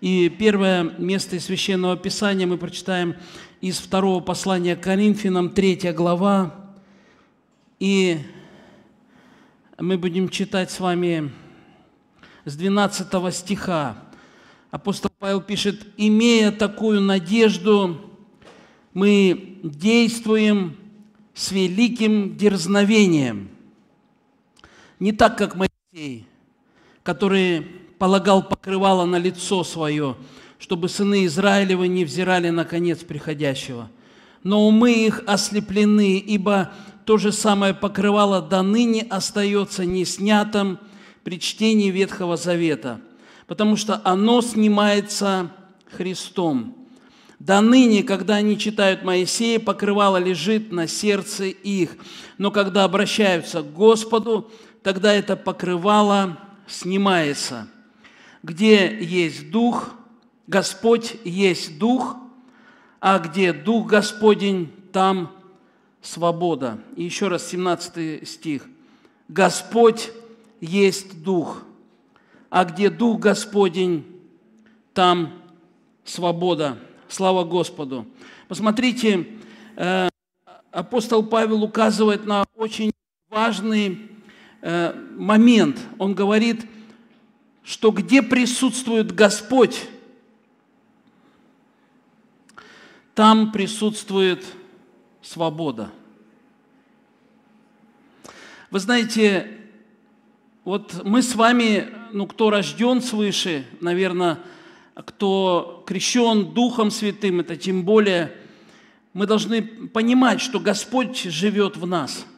И первое место из Священного Писания мы прочитаем из второго послания к Коринфянам, третья глава. И мы будем читать с вами с 12 стиха. Апостол Павел пишет, «Имея такую надежду, мы действуем с великим дерзновением, не так, как Моисей, который полагал покрывало на лицо свое, чтобы сыны Израилевы не взирали на конец приходящего. Но умы их ослеплены, ибо то же самое покрывало до ныне остается неснятым при чтении Ветхого Завета, потому что оно снимается Христом. До ныне, когда они читают Моисея, покрывало лежит на сердце их. Но когда обращаются к Господу, тогда это покрывало снимается где есть Дух, Господь есть Дух, а где Дух Господень, там свобода. И еще раз 17 стих. Господь есть Дух, а где Дух Господень, там свобода. Слава Господу. Посмотрите, э, апостол Павел указывает на очень важный э, момент. Он говорит, что где присутствует Господь, там присутствует свобода. Вы знаете, вот мы с вами, ну, кто рожден свыше, наверное, кто крещен Духом Святым, это тем более, мы должны понимать, что Господь живет в нас –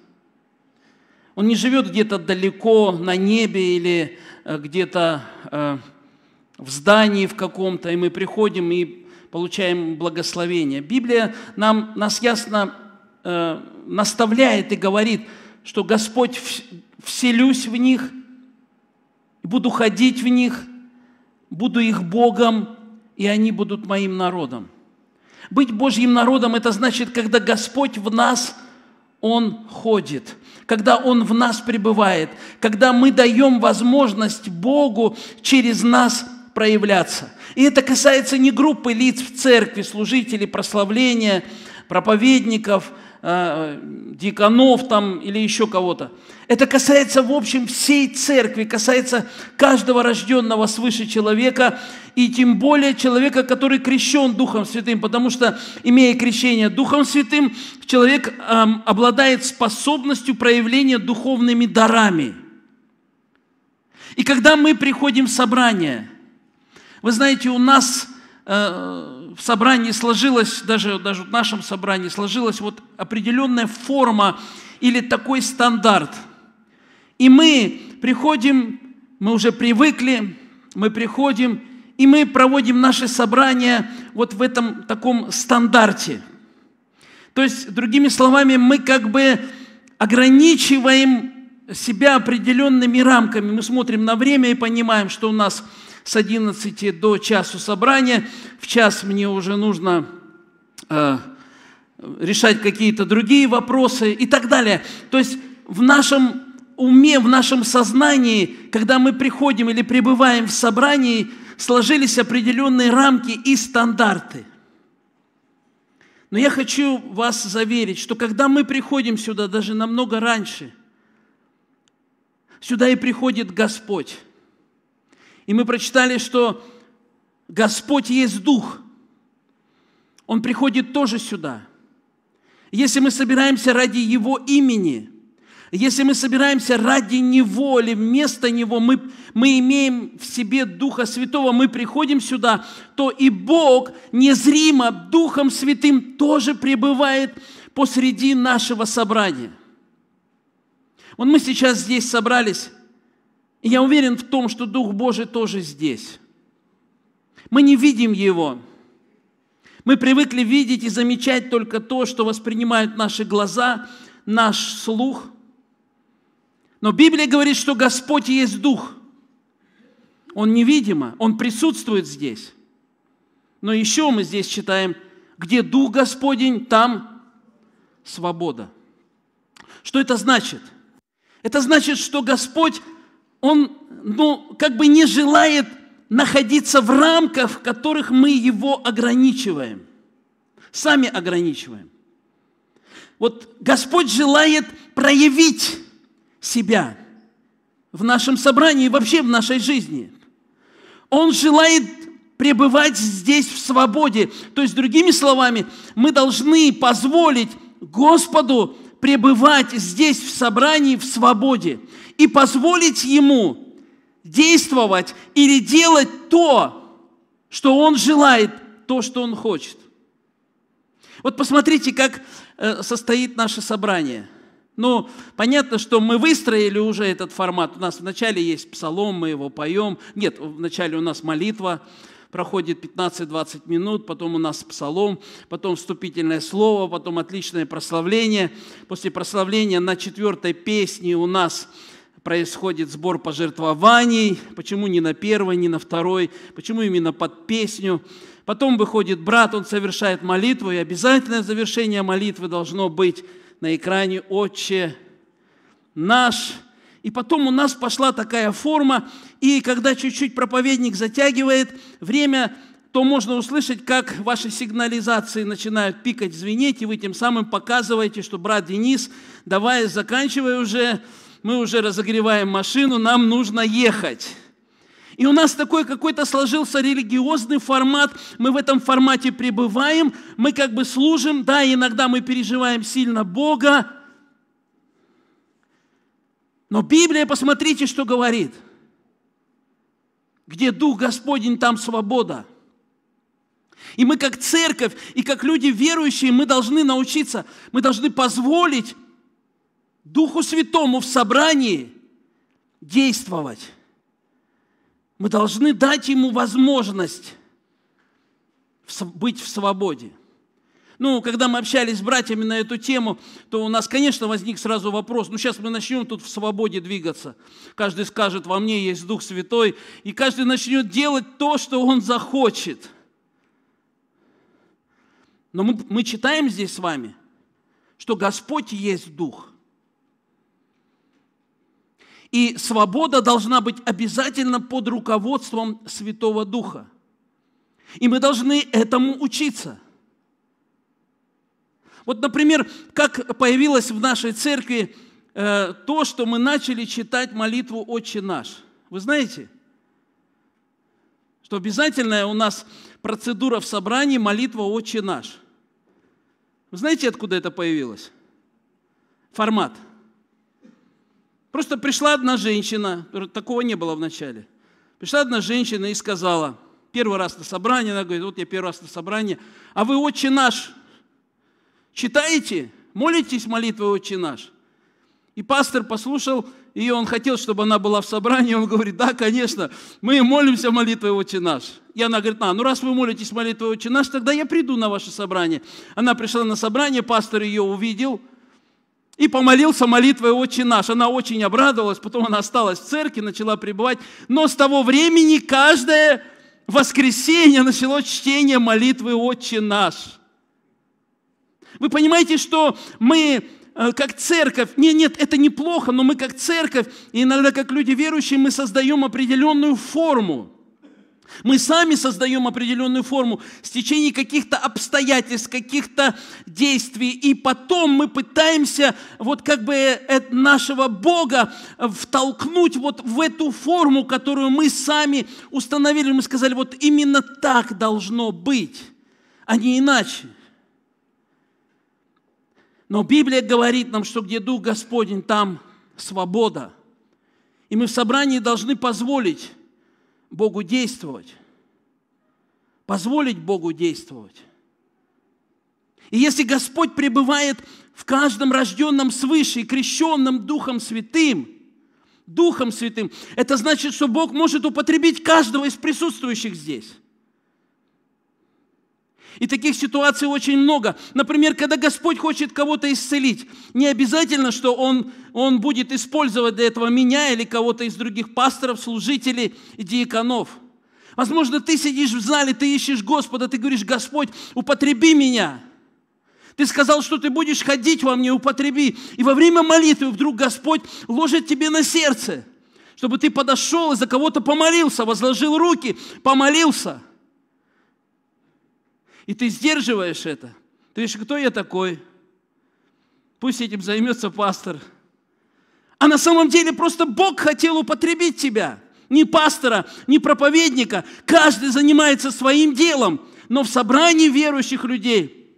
он не живет где-то далеко на небе или э, где-то э, в здании в каком-то, и мы приходим и получаем благословение. Библия нам, нас ясно э, наставляет и говорит, что Господь вселюсь в них, буду ходить в них, буду их Богом, и они будут моим народом. Быть Божьим народом – это значит, когда Господь в нас – он ходит, когда Он в нас пребывает, когда мы даем возможность Богу через нас проявляться. И это касается не группы лиц в церкви, служителей, прославления, проповедников – э, диконов там или еще кого-то. Это касается, в общем, всей церкви, касается каждого рожденного свыше человека, и тем более человека, который крещен Духом Святым, потому что, имея крещение Духом Святым, человек э, обладает способностью проявления духовными дарами. И когда мы приходим в собрание, вы знаете, у нас... Э, в собрании сложилась, даже, даже в нашем собрании сложилась вот определенная форма или такой стандарт. И мы приходим, мы уже привыкли, мы приходим, и мы проводим наши собрания вот в этом таком стандарте. То есть, другими словами, мы как бы ограничиваем себя определенными рамками. Мы смотрим на время и понимаем, что у нас – с 11 до часу собрания. В час мне уже нужно э, решать какие-то другие вопросы и так далее. То есть в нашем уме, в нашем сознании, когда мы приходим или пребываем в собрании, сложились определенные рамки и стандарты. Но я хочу вас заверить, что когда мы приходим сюда, даже намного раньше, сюда и приходит Господь. И мы прочитали, что Господь есть Дух. Он приходит тоже сюда. Если мы собираемся ради Его имени, если мы собираемся ради Него или вместо Него, мы, мы имеем в себе Духа Святого, мы приходим сюда, то и Бог незримо Духом Святым тоже пребывает посреди нашего собрания. Вот мы сейчас здесь собрались, и я уверен в том, что Дух Божий тоже здесь. Мы не видим Его. Мы привыкли видеть и замечать только то, что воспринимают наши глаза, наш слух. Но Библия говорит, что Господь есть Дух. Он невидимо, Он присутствует здесь. Но еще мы здесь читаем, где Дух Господень, там свобода. Что это значит? Это значит, что Господь он ну, как бы не желает находиться в рамках, в которых мы его ограничиваем, сами ограничиваем. Вот Господь желает проявить себя в нашем собрании и вообще в нашей жизни. Он желает пребывать здесь в свободе. То есть, другими словами, мы должны позволить Господу пребывать здесь в собрании в свободе и позволить ему действовать или делать то, что он желает, то, что он хочет. Вот посмотрите, как э, состоит наше собрание. Ну, понятно, что мы выстроили уже этот формат. У нас вначале есть псалом, мы его поем. Нет, вначале у нас молитва, проходит 15-20 минут, потом у нас псалом, потом вступительное слово, потом отличное прославление. После прославления на четвертой песне у нас происходит сбор пожертвований, почему не на первой, не на второй, почему именно под песню. Потом выходит брат, он совершает молитву, и обязательное завершение молитвы должно быть на экране «Отче наш», и потом у нас пошла такая форма, и когда чуть-чуть проповедник затягивает время, то можно услышать, как ваши сигнализации начинают пикать, звенеть, и вы тем самым показываете, что брат Денис, давай заканчивай уже, мы уже разогреваем машину, нам нужно ехать. И у нас такой какой-то сложился религиозный формат, мы в этом формате пребываем, мы как бы служим, да, иногда мы переживаем сильно Бога, но Библия, посмотрите, что говорит. Где Дух Господень, там свобода. И мы как церковь, и как люди верующие, мы должны научиться, мы должны позволить Духу Святому в собрании действовать. Мы должны дать Ему возможность быть в свободе. Ну, когда мы общались с братьями на эту тему, то у нас, конечно, возник сразу вопрос, ну, сейчас мы начнем тут в свободе двигаться. Каждый скажет, во мне есть Дух Святой, и каждый начнет делать то, что он захочет. Но мы, мы читаем здесь с вами, что Господь есть Дух. И свобода должна быть обязательно под руководством Святого Духа. И мы должны этому учиться – вот, например, как появилось в нашей церкви э, то, что мы начали читать молитву «Отче наш». Вы знаете, что обязательная у нас процедура в собрании – молитва «Отче наш». Вы знаете, откуда это появилось? Формат. Просто пришла одна женщина, такого не было в начале. Пришла одна женщина и сказала, первый раз на собрание, она говорит, вот я первый раз на собрание, а вы «Отче наш» Читаете? Молитесь молитвой «Отче наш»? И пастор послушал ее, он хотел, чтобы она была в собрании, он говорит, да, конечно, мы молимся молитвой «Отче наш». И она говорит, а, ну раз вы молитесь молитвой «Отче наш», тогда я приду на ваше собрание. Она пришла на собрание, пастор ее увидел и помолился молитвой «Отче наш». Она очень обрадовалась, потом она осталась в церкви, начала пребывать. Но с того времени каждое воскресенье начало чтение молитвы «Отче наш». Вы понимаете, что мы э, как церковь, нет, нет, это неплохо, но мы как церковь, и иногда как люди верующие, мы создаем определенную форму. Мы сами создаем определенную форму с течение каких-то обстоятельств, каких-то действий, и потом мы пытаемся вот как бы э, нашего Бога втолкнуть вот в эту форму, которую мы сами установили. Мы сказали, вот именно так должно быть, а не иначе. Но Библия говорит нам, что где Дух Господень, там свобода. И мы в собрании должны позволить Богу действовать. Позволить Богу действовать. И если Господь пребывает в каждом рожденном свыше и крещенном Духом Святым, Духом Святым, это значит, что Бог может употребить каждого из присутствующих здесь. И таких ситуаций очень много. Например, когда Господь хочет кого-то исцелить, не обязательно, что Он, он будет использовать для этого меня или кого-то из других пасторов, служителей и диаконов. Возможно, ты сидишь в зале, ты ищешь Господа, ты говоришь, Господь, употреби меня. Ты сказал, что ты будешь ходить во мне, употреби. И во время молитвы вдруг Господь ложит тебе на сердце, чтобы ты подошел и за кого-то помолился, возложил руки, помолился – и ты сдерживаешь это. Ты говоришь, кто я такой? Пусть этим займется пастор. А на самом деле просто Бог хотел употребить тебя. Ни пастора, ни проповедника. Каждый занимается своим делом. Но в собрании верующих людей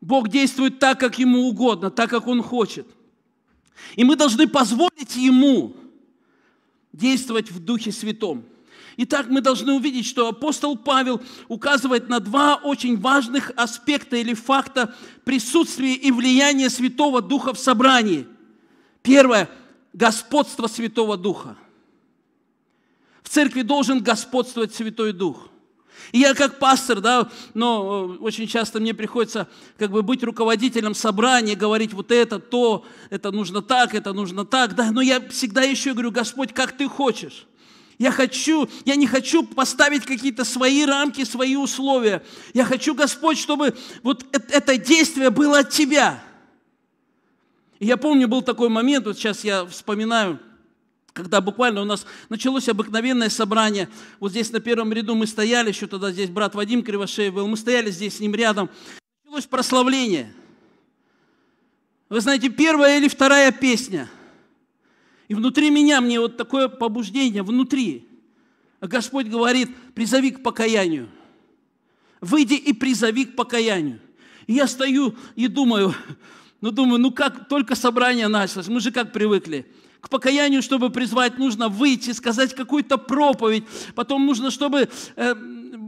Бог действует так, как ему угодно, так, как он хочет. И мы должны позволить ему действовать в Духе Святом. Итак, мы должны увидеть, что апостол Павел указывает на два очень важных аспекта или факта присутствия и влияния Святого Духа в собрании. Первое – господство Святого Духа. В церкви должен господствовать Святой Дух – и я как пастор, да, но э, очень часто мне приходится как бы быть руководителем собрания, говорить вот это, то, это нужно так, это нужно так, да, но я всегда еще говорю, Господь, как ты хочешь. Я хочу, я не хочу поставить какие-то свои рамки, свои условия. Я хочу, Господь, чтобы вот это действие было от Тебя. И я помню, был такой момент, вот сейчас я вспоминаю, когда буквально у нас началось обыкновенное собрание. Вот здесь на первом ряду мы стояли, еще тогда здесь брат Вадим Кривошеев был, мы стояли здесь с ним рядом. Началось прославление. Вы знаете, первая или вторая песня – и внутри меня, мне вот такое побуждение, внутри. А Господь говорит, призови к покаянию. Выйди и призови к покаянию. И я стою и думаю, ну думаю, ну как только собрание началось, мы же как привыкли. К покаянию, чтобы призвать, нужно выйти, сказать какую-то проповедь. Потом нужно, чтобы э,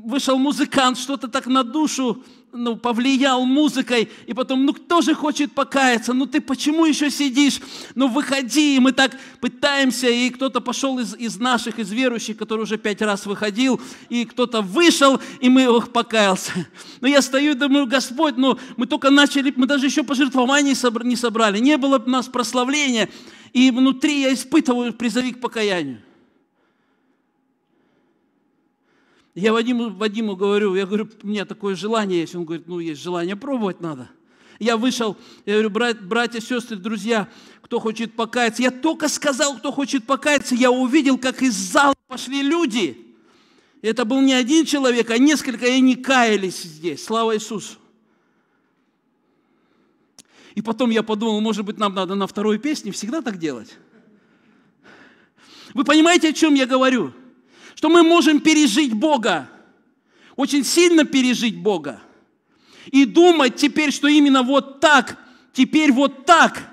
вышел музыкант, что-то так на душу ну, повлиял музыкой, и потом, ну, кто же хочет покаяться, ну, ты почему еще сидишь, ну, выходи, и мы так пытаемся, и кто-то пошел из, из наших, из верующих, который уже пять раз выходил, и кто-то вышел, и мы, ох, покаялся. Но я стою и думаю, Господь, ну, мы только начали, мы даже еще пожертвований не собрали, не было у нас прославления, и внутри я испытываю призыв к покаянию. Я Вадиму, Вадиму говорю, я говорю, у меня такое желание есть. Он говорит, ну есть желание, пробовать надо. Я вышел, я говорю, брат, братья, сестры, друзья, кто хочет покаяться. Я только сказал, кто хочет покаяться, я увидел, как из зала пошли люди. Это был не один человек, а несколько, и они каялись здесь. Слава Иисусу. И потом я подумал, может быть, нам надо на второй песне всегда так делать. Вы понимаете, о чем я говорю? что мы можем пережить Бога, очень сильно пережить Бога. И думать теперь, что именно вот так, теперь вот так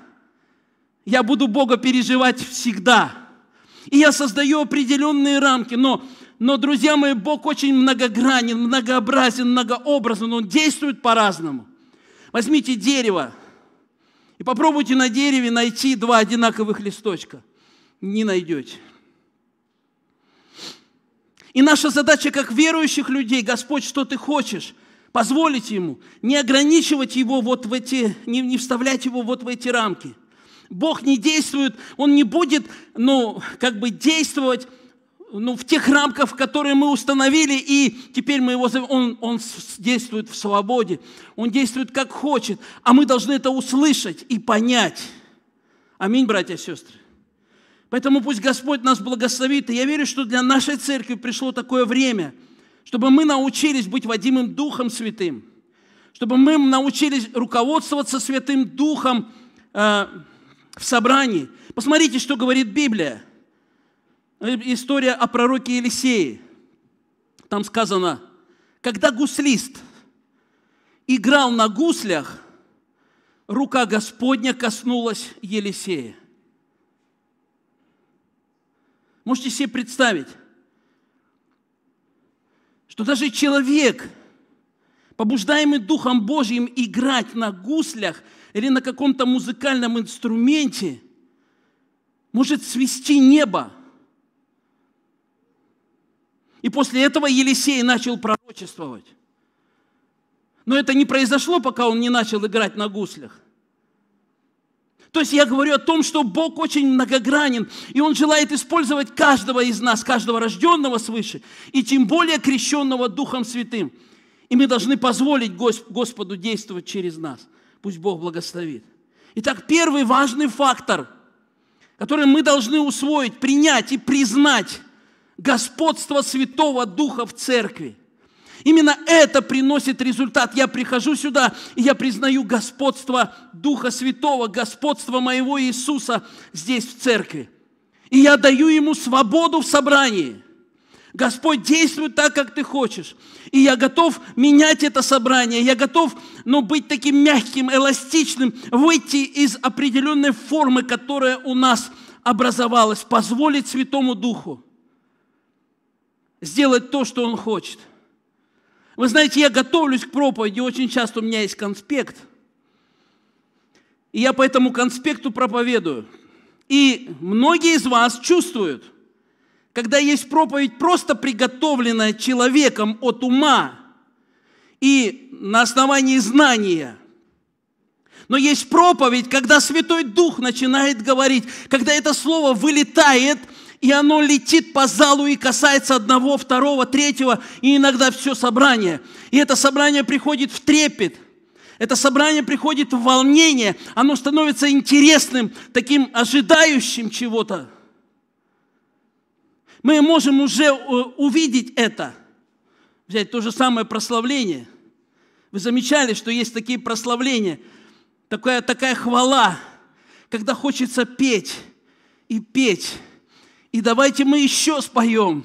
я буду Бога переживать всегда. И я создаю определенные рамки, но но, друзья мои, Бог очень многогранен, многообразен, многообразен. Он действует по-разному. Возьмите дерево и попробуйте на дереве найти два одинаковых листочка. Не найдете. И наша задача как верующих людей, Господь, что ты хочешь, позволить Ему, не ограничивать Его вот в эти, не, не вставлять Его вот в эти рамки. Бог не действует, Он не будет, ну, как бы действовать ну, в тех рамках, которые мы установили, и теперь мы его, он, он действует в свободе, он действует как хочет, а мы должны это услышать и понять. Аминь, братья и сестры. Поэтому пусть Господь нас благословит. И я верю, что для нашей церкви пришло такое время, чтобы мы научились быть водимым Духом Святым, чтобы мы научились руководствоваться Святым Духом э, в собрании. Посмотрите, что говорит Библия. Э, история о пророке Елисее. Там сказано, когда гуслист играл на гуслях, рука Господня коснулась Елисея. Можете себе представить, что даже человек, побуждаемый Духом Божьим играть на гуслях или на каком-то музыкальном инструменте, может свести небо. И после этого Елисей начал пророчествовать. Но это не произошло, пока он не начал играть на гуслях. То есть я говорю о том, что Бог очень многогранен, и Он желает использовать каждого из нас, каждого рожденного свыше, и тем более крещенного Духом Святым. И мы должны позволить Господу действовать через нас. Пусть Бог благословит. Итак, первый важный фактор, который мы должны усвоить, принять и признать – господство Святого Духа в церкви – Именно это приносит результат. Я прихожу сюда, и я признаю господство Духа Святого, господство моего Иисуса здесь, в церкви. И я даю Ему свободу в собрании. Господь, действует так, как ты хочешь. И я готов менять это собрание. Я готов ну, быть таким мягким, эластичным, выйти из определенной формы, которая у нас образовалась, позволить Святому Духу сделать то, что Он хочет – вы знаете, я готовлюсь к проповеди, очень часто у меня есть конспект. И я по этому конспекту проповедую. И многие из вас чувствуют, когда есть проповедь, просто приготовленная человеком от ума и на основании знания – но есть проповедь, когда Святой Дух начинает говорить, когда это слово вылетает и оно летит по залу и касается одного, второго, третьего, и иногда все собрание. И это собрание приходит в трепет. Это собрание приходит в волнение, оно становится интересным, таким ожидающим чего-то. Мы можем уже э, увидеть это. Взять то же самое прославление. Вы замечали, что есть такие прославления, такая, такая хвала, когда хочется петь и петь. И давайте мы еще споем.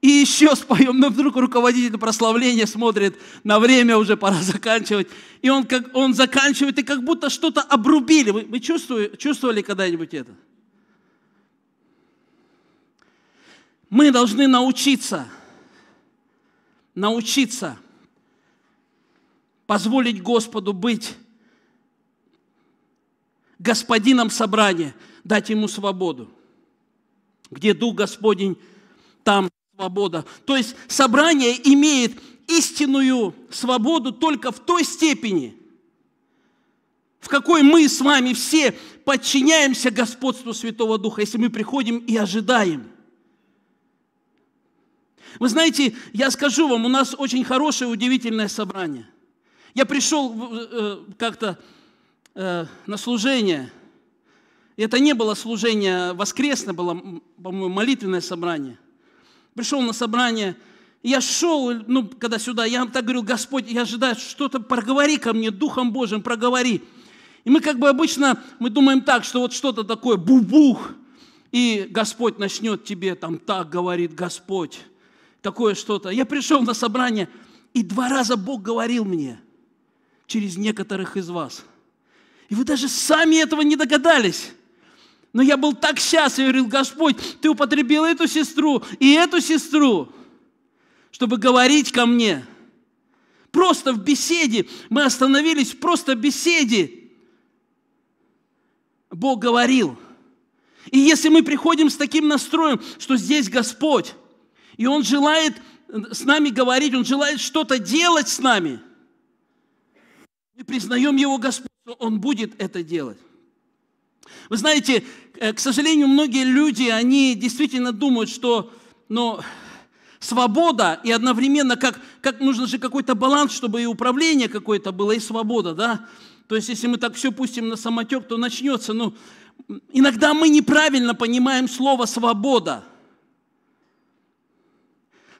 И еще споем. Но вдруг руководитель прославления смотрит, на время уже пора заканчивать. И он, как, он заканчивает, и как будто что-то обрубили. Вы, вы чувствовали, чувствовали когда-нибудь это? Мы должны научиться, научиться позволить Господу быть господином собрания, дать ему свободу. Где Дух Господень, там свобода. То есть собрание имеет истинную свободу только в той степени, в какой мы с вами все подчиняемся господству Святого Духа, если мы приходим и ожидаем. Вы знаете, я скажу вам, у нас очень хорошее, удивительное собрание. Я пришел э, э, как-то э, на служение – это не было служение воскресное было, по-моему, молитвенное собрание. Пришел на собрание, я шел, ну, когда сюда, я так говорю, Господь, я ожидаю, что-то проговори ко мне, Духом Божьим, проговори. И мы как бы обычно, мы думаем так, что вот что-то такое, бу-бух, и Господь начнет тебе там так говорит Господь, такое что-то. Я пришел на собрание, и два раза Бог говорил мне через некоторых из вас. И вы даже сами этого не догадались. Но я был так счастлив, говорил, Господь, Ты употребил эту сестру и эту сестру, чтобы говорить ко мне. Просто в беседе, мы остановились просто в беседе. Бог говорил. И если мы приходим с таким настроем, что здесь Господь, и Он желает с нами говорить, Он желает что-то делать с нами, мы признаем Его Господь, Он будет это делать. Вы знаете, э, к сожалению, многие люди, они действительно думают, что ну, свобода и одновременно, как, как нужно же какой-то баланс, чтобы и управление какое-то было, и свобода, да? То есть, если мы так все пустим на самотек, то начнется, ну, иногда мы неправильно понимаем слово «свобода».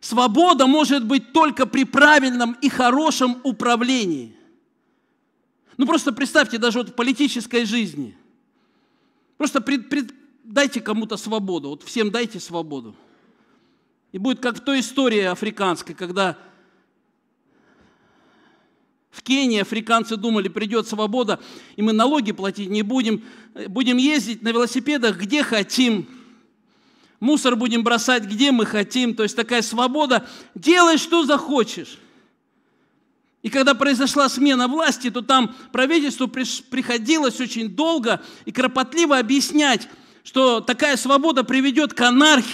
Свобода может быть только при правильном и хорошем управлении. Ну просто представьте, даже вот в политической жизни. Просто пред, пред, дайте кому-то свободу, вот всем дайте свободу. И будет как в той истории африканской, когда в Кении африканцы думали, придет свобода, и мы налоги платить не будем, э, будем ездить на велосипедах где хотим, мусор будем бросать где мы хотим, то есть такая свобода, делай что захочешь. И когда произошла смена власти, то там правительству приходилось очень долго и кропотливо объяснять, что такая свобода приведет к анархии,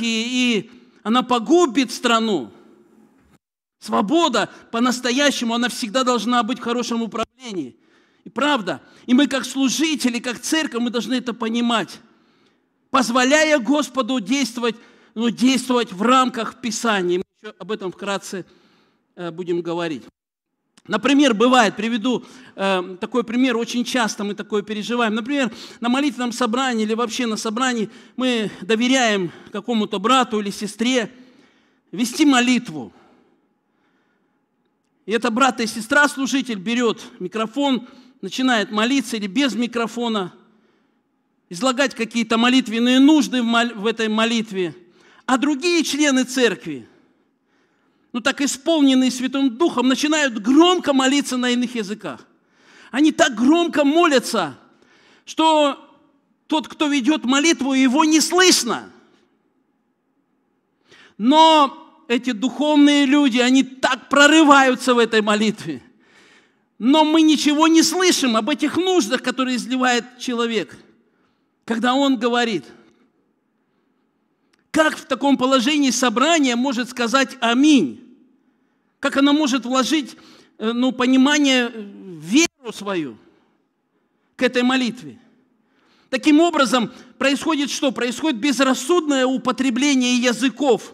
и она погубит страну. Свобода по-настоящему, она всегда должна быть в хорошем управлении. И правда, и мы как служители, как церковь, мы должны это понимать, позволяя Господу действовать, но ну, действовать в рамках Писания. Мы еще об этом вкратце э, будем говорить. Например, бывает, приведу э, такой пример, очень часто мы такое переживаем. Например, на молитвенном собрании или вообще на собрании мы доверяем какому-то брату или сестре вести молитву. И это брат и сестра служитель берет микрофон, начинает молиться или без микрофона, излагать какие-то молитвенные нужды в, мол в этой молитве. А другие члены церкви – но ну так исполненные Святым Духом, начинают громко молиться на иных языках. Они так громко молятся, что тот, кто ведет молитву, его не слышно. Но эти духовные люди, они так прорываются в этой молитве. Но мы ничего не слышим об этих нуждах, которые изливает человек, когда он говорит. Как в таком положении собрания может сказать «Аминь»? Как она может вложить э, ну, понимание, э, веру свою к этой молитве? Таким образом, происходит что? Происходит безрассудное употребление языков.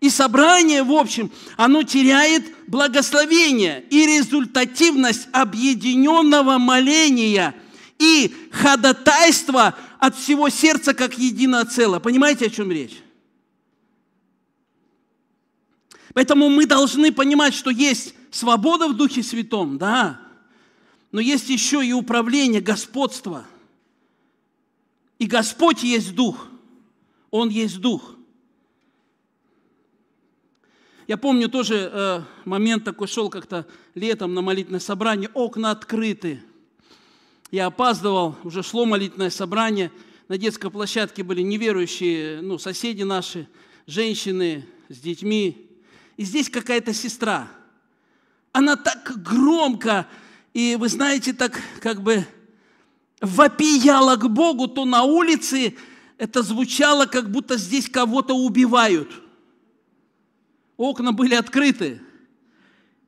И собрание, в общем, оно теряет благословение и результативность объединенного моления и ходатайства от всего сердца как единое целое. Понимаете, о чем речь? Поэтому мы должны понимать, что есть свобода в Духе Святом, да, но есть еще и управление, господство. И Господь есть Дух. Он есть Дух. Я помню тоже э, момент такой шел как-то летом на молитвенное собрание, окна открыты. Я опаздывал, уже шло молитвенное собрание, на детской площадке были неверующие, ну, соседи наши, женщины с детьми, и здесь какая-то сестра. Она так громко, и вы знаете, так как бы вопияла к Богу, то на улице это звучало, как будто здесь кого-то убивают. Окна были открыты.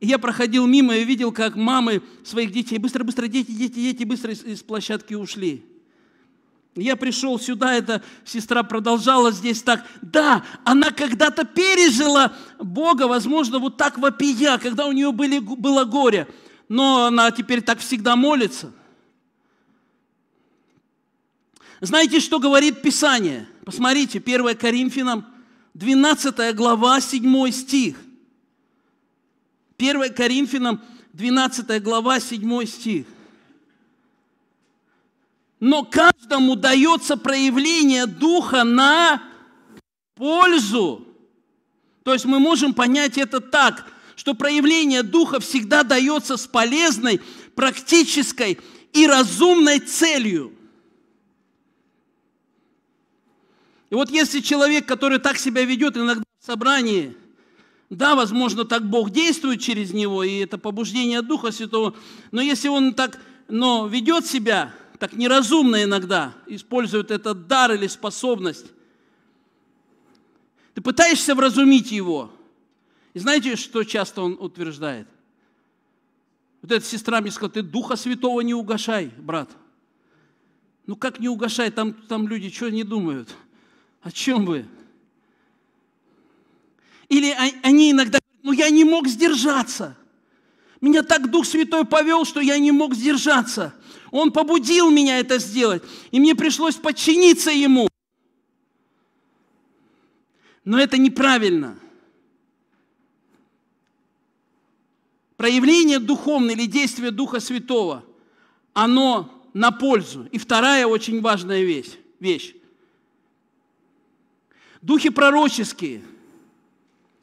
И я проходил мимо и видел, как мамы своих детей, быстро-быстро, дети, дети, дети, быстро из, из площадки ушли. Я пришел сюда, эта сестра продолжала здесь так. Да, она когда-то пережила Бога, возможно, вот так вопия, когда у нее были, было горе. Но она теперь так всегда молится. Знаете, что говорит Писание? Посмотрите, 1 Коринфянам, 12 глава, 7 стих. 1 Коринфянам, 12 глава, 7 стих но каждому дается проявление Духа на пользу. То есть мы можем понять это так, что проявление Духа всегда дается с полезной, практической и разумной целью. И вот если человек, который так себя ведет иногда в собрании, да, возможно, так Бог действует через него, и это побуждение Духа Святого, но если он так но ведет себя – так неразумно иногда используют этот дар или способность. Ты пытаешься вразумить его. И знаете, что часто он утверждает? Вот эта сестра мне сказала, ты Духа Святого не угошай, брат. Ну как не угошай, там, там люди что не думают? О чем вы? Или а, они иногда говорят, ну я не мог сдержаться – меня так Дух Святой повел, что я не мог сдержаться. Он побудил меня это сделать, и мне пришлось подчиниться Ему. Но это неправильно. Проявление духовное или действие Духа Святого, оно на пользу. И вторая очень важная вещь. вещь. Духи пророческие,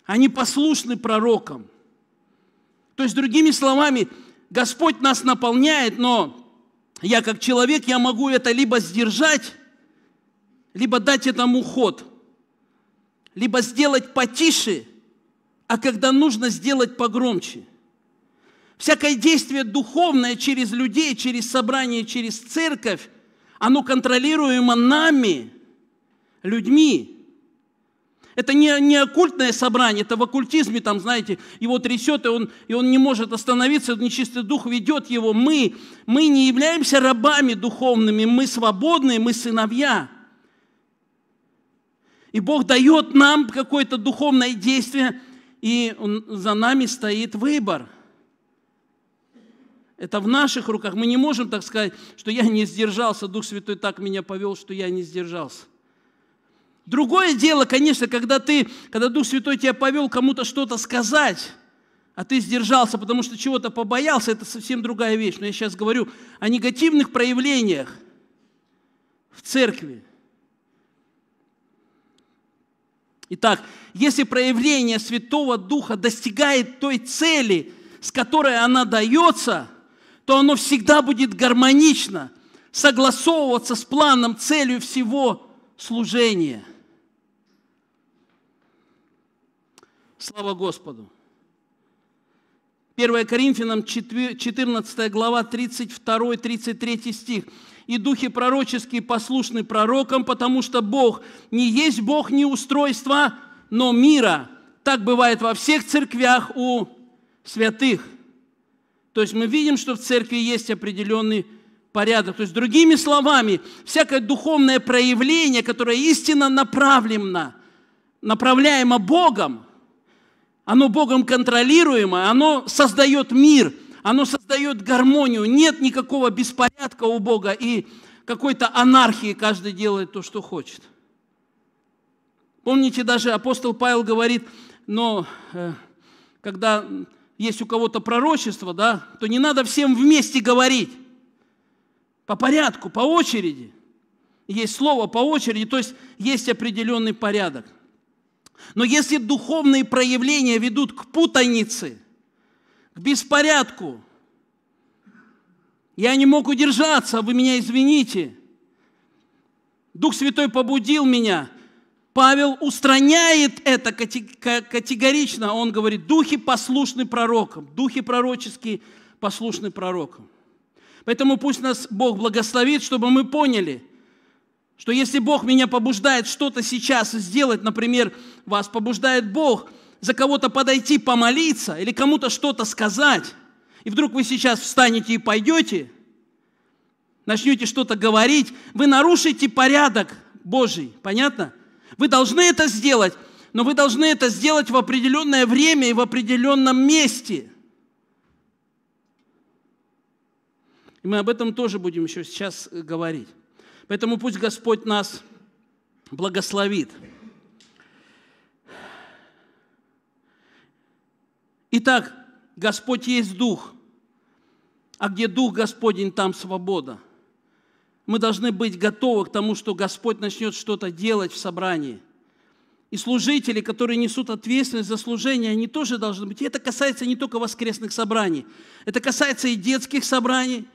они послушны пророкам – то есть, другими словами, Господь нас наполняет, но я как человек, я могу это либо сдержать, либо дать этому ход, либо сделать потише, а когда нужно, сделать погромче. Всякое действие духовное через людей, через собрание, через церковь, оно контролируемо нами, людьми – это не, не оккультное собрание, это в оккультизме, там, знаете, его трясет, и он, и он не может остановиться, нечистый дух ведет его. Мы, мы не являемся рабами духовными, мы свободные, мы сыновья. И Бог дает нам какое-то духовное действие, и он, за нами стоит выбор. Это в наших руках. Мы не можем так сказать, что я не сдержался, Дух Святой так меня повел, что я не сдержался. Другое дело, конечно, когда ты, когда Дух Святой тебя повел кому-то что-то сказать, а ты сдержался, потому что чего-то побоялся, это совсем другая вещь. Но я сейчас говорю о негативных проявлениях в церкви. Итак, если проявление Святого Духа достигает той цели, с которой она дается, то оно всегда будет гармонично согласовываться с планом, целью всего служения – Слава Господу! 1 Коринфянам 14 глава 32-33 стих. «И духи пророческие послушны пророкам, потому что Бог не есть Бог не устройства, но мира. Так бывает во всех церквях у святых». То есть мы видим, что в церкви есть определенный порядок. То есть, другими словами, всякое духовное проявление, которое истинно направлено, направляемо Богом – оно Богом контролируемо, оно создает мир, оно создает гармонию, нет никакого беспорядка у Бога и какой-то анархии, каждый делает то, что хочет. Помните, даже апостол Павел говорит, но э, когда есть у кого-то пророчество, да, то не надо всем вместе говорить. По порядку, по очереди. Есть слово по очереди, то есть есть определенный порядок. Но если духовные проявления ведут к путанице, к беспорядку, я не мог удержаться, вы меня извините. Дух Святой побудил меня. Павел устраняет это категорично. Он говорит, духи послушны пророкам, духи пророческие послушны пророкам. Поэтому пусть нас Бог благословит, чтобы мы поняли – что если Бог меня побуждает что-то сейчас сделать, например, вас побуждает Бог за кого-то подойти, помолиться или кому-то что-то сказать, и вдруг вы сейчас встанете и пойдете, начнете что-то говорить, вы нарушите порядок Божий, понятно? Вы должны это сделать, но вы должны это сделать в определенное время и в определенном месте. И мы об этом тоже будем еще сейчас э, говорить. Поэтому пусть Господь нас благословит. Итак, Господь есть Дух, а где Дух Господень, там свобода. Мы должны быть готовы к тому, что Господь начнет что-то делать в собрании. И служители, которые несут ответственность за служение, они тоже должны быть. И это касается не только воскресных собраний, это касается и детских собраний,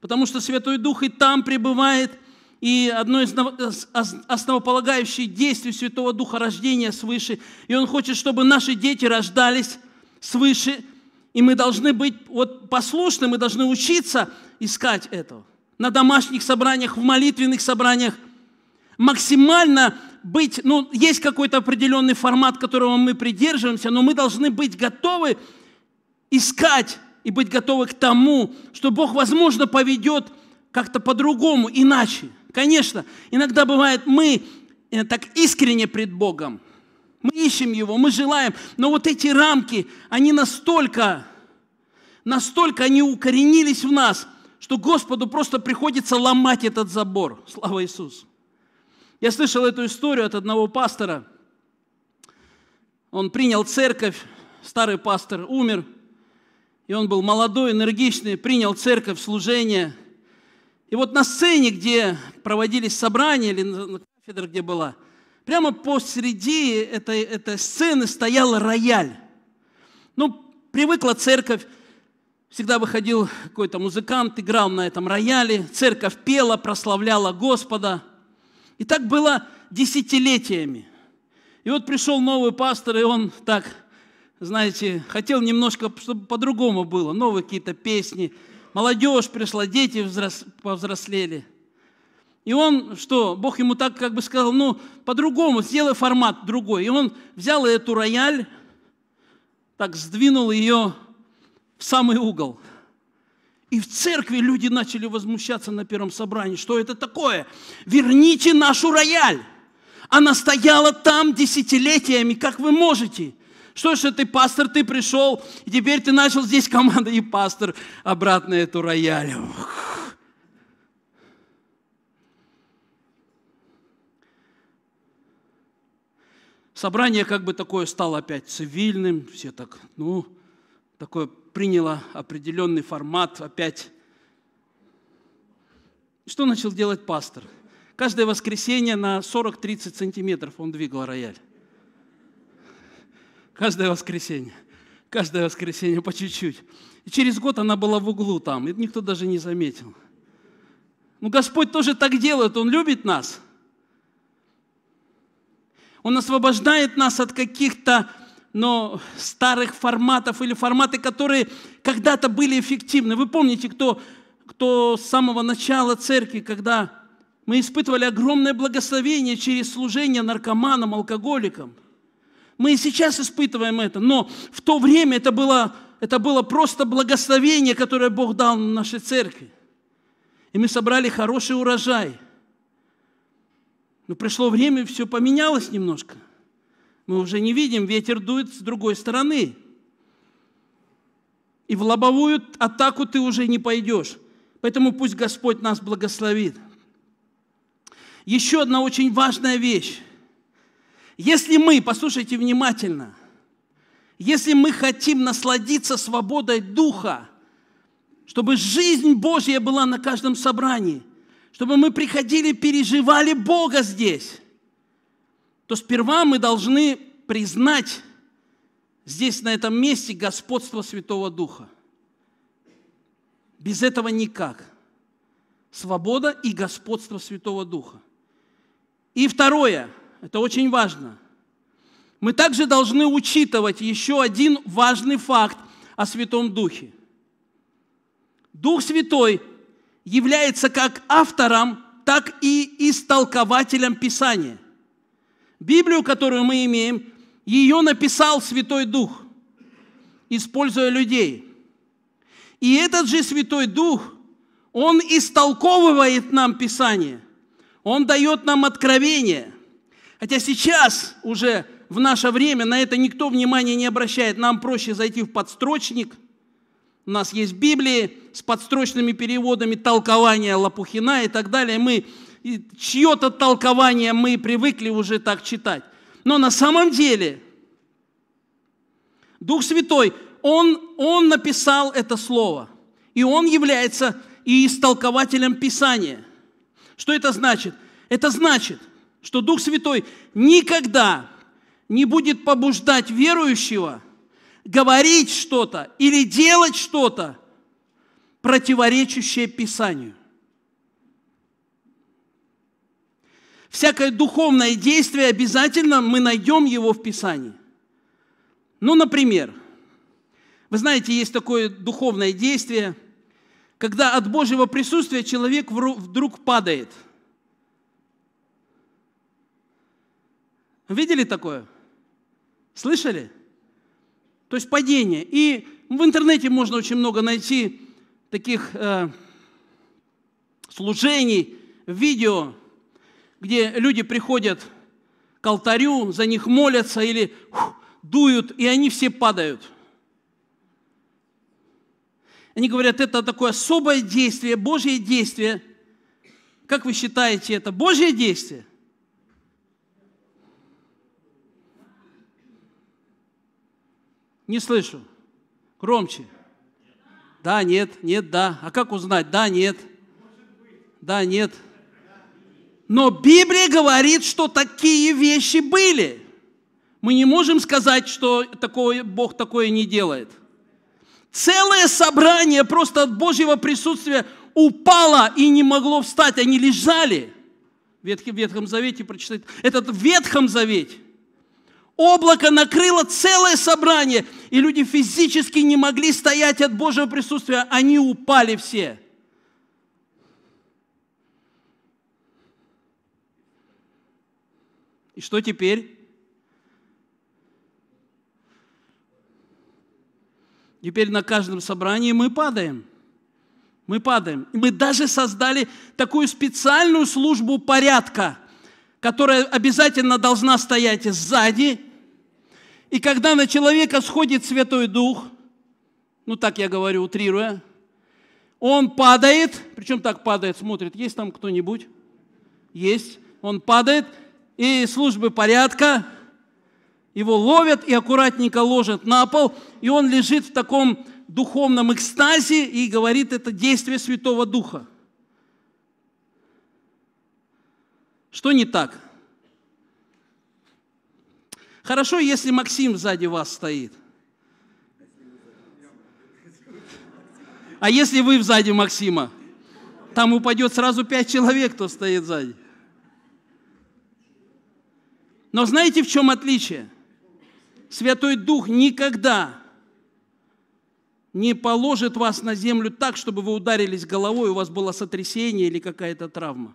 потому что Святой Дух и там пребывает, и одно из э, основополагающих действий Святого Духа – рождение свыше. И Он хочет, чтобы наши дети рождались свыше, и мы должны быть вот послушны, мы должны учиться искать этого. На домашних собраниях, в молитвенных собраниях максимально быть, ну, есть какой-то определенный формат, которого мы придерживаемся, но мы должны быть готовы искать и быть готовы к тому, что Бог, возможно, поведет как-то по-другому, иначе – Конечно, иногда бывает, мы э, так искренне пред Богом, мы ищем Его, мы желаем, но вот эти рамки, они настолько, настолько они укоренились в нас, что Господу просто приходится ломать этот забор. Слава Иисусу! Я слышал эту историю от одного пастора. Он принял церковь, старый пастор умер, и он был молодой, энергичный, принял церковь, служение – и вот на сцене, где проводились собрания, или на кафедре, где была, прямо посреди этой, этой сцены стоял рояль. Ну, привыкла церковь, всегда выходил какой-то музыкант, играл на этом рояле, церковь пела, прославляла Господа. И так было десятилетиями. И вот пришел новый пастор, и он так, знаете, хотел немножко, чтобы по-другому было, новые какие-то песни – молодежь пришла, дети повзрослели. И он что, Бог ему так как бы сказал, ну, по-другому, сделай формат другой. И он взял эту рояль, так сдвинул ее в самый угол. И в церкви люди начали возмущаться на первом собрании, что это такое? Верните нашу рояль! Она стояла там десятилетиями, как вы можете – что ж ты, пастор, ты пришел, и теперь ты начал здесь команда, и пастор обратно эту роялю. Собрание как бы такое стало опять цивильным, все так, ну, такое приняло определенный формат опять. Что начал делать пастор? Каждое воскресенье на 40-30 сантиметров он двигал рояль. Каждое воскресенье. Каждое воскресенье по чуть-чуть. И через год она была в углу там, и никто даже не заметил. Ну, Господь тоже так делает, Он любит нас. Он освобождает нас от каких-то но старых форматов или форматы, которые когда-то были эффективны. Вы помните, кто, кто с самого начала церкви, когда мы испытывали огромное благословение через служение наркоманам, алкоголикам, мы и сейчас испытываем это, но в то время это было, это было просто благословение, которое Бог дал нашей церкви. И мы собрали хороший урожай. Но пришло время, все поменялось немножко. Мы уже не видим, ветер дует с другой стороны. И в лобовую атаку ты уже не пойдешь. Поэтому пусть Господь нас благословит. Еще одна очень важная вещь. Если мы, послушайте внимательно, если мы хотим насладиться свободой Духа, чтобы жизнь Божья была на каждом собрании, чтобы мы приходили, переживали Бога здесь, то сперва мы должны признать здесь, на этом месте, господство Святого Духа. Без этого никак. Свобода и господство Святого Духа. И второе – это очень важно. Мы также должны учитывать еще один важный факт о Святом Духе. Дух Святой является как автором, так и истолкователем Писания. Библию, которую мы имеем, ее написал Святой Дух, используя людей. И этот же Святой Дух, он истолковывает нам Писание, он дает нам откровение – Хотя сейчас уже в наше время на это никто внимания не обращает. Нам проще зайти в подстрочник. У нас есть Библии с подстрочными переводами, толкования Лопухина и так далее. Мы чье-то толкование мы привыкли уже так читать. Но на самом деле Дух Святой, Он, он написал это слово. И Он является и истолкователем Писания. Что это значит? Это значит, что Дух Святой никогда не будет побуждать верующего говорить что-то или делать что-то, противоречащее Писанию. Всякое духовное действие обязательно мы найдем его в Писании. Ну, например, вы знаете, есть такое духовное действие, когда от Божьего присутствия человек вдруг падает – Видели такое? Слышали? То есть падение. И в интернете можно очень много найти таких э, служений, видео, где люди приходят к алтарю, за них молятся или фу, дуют, и они все падают. Они говорят, это такое особое действие, Божье действие. Как вы считаете, это Божье действие? Не слышу. Громче. Да, нет, нет, да. А как узнать? Да, нет. Да, нет. Но Библия говорит, что такие вещи были. Мы не можем сказать, что такое, Бог такое не делает. Целое собрание просто от Божьего присутствия упало и не могло встать. Они лежали. В Ветхом, Завете прочитать. Этот Ветхом Завете. Облако накрыло целое собрание, и люди физически не могли стоять от Божьего присутствия, они упали все. И что теперь? Теперь на каждом собрании мы падаем. Мы падаем. И мы даже создали такую специальную службу порядка, которая обязательно должна стоять сзади и когда на человека сходит Святой Дух, ну так я говорю, утрируя, он падает, причем так падает, смотрит, есть там кто-нибудь? Есть. Он падает, и службы порядка, его ловят и аккуратненько ложат на пол, и он лежит в таком духовном экстазе и говорит это действие Святого Духа. Что не так? Хорошо, если Максим сзади вас стоит. А если вы сзади Максима? Там упадет сразу пять человек, кто стоит сзади. Но знаете, в чем отличие? Святой Дух никогда не положит вас на землю так, чтобы вы ударились головой, у вас было сотрясение или какая-то травма.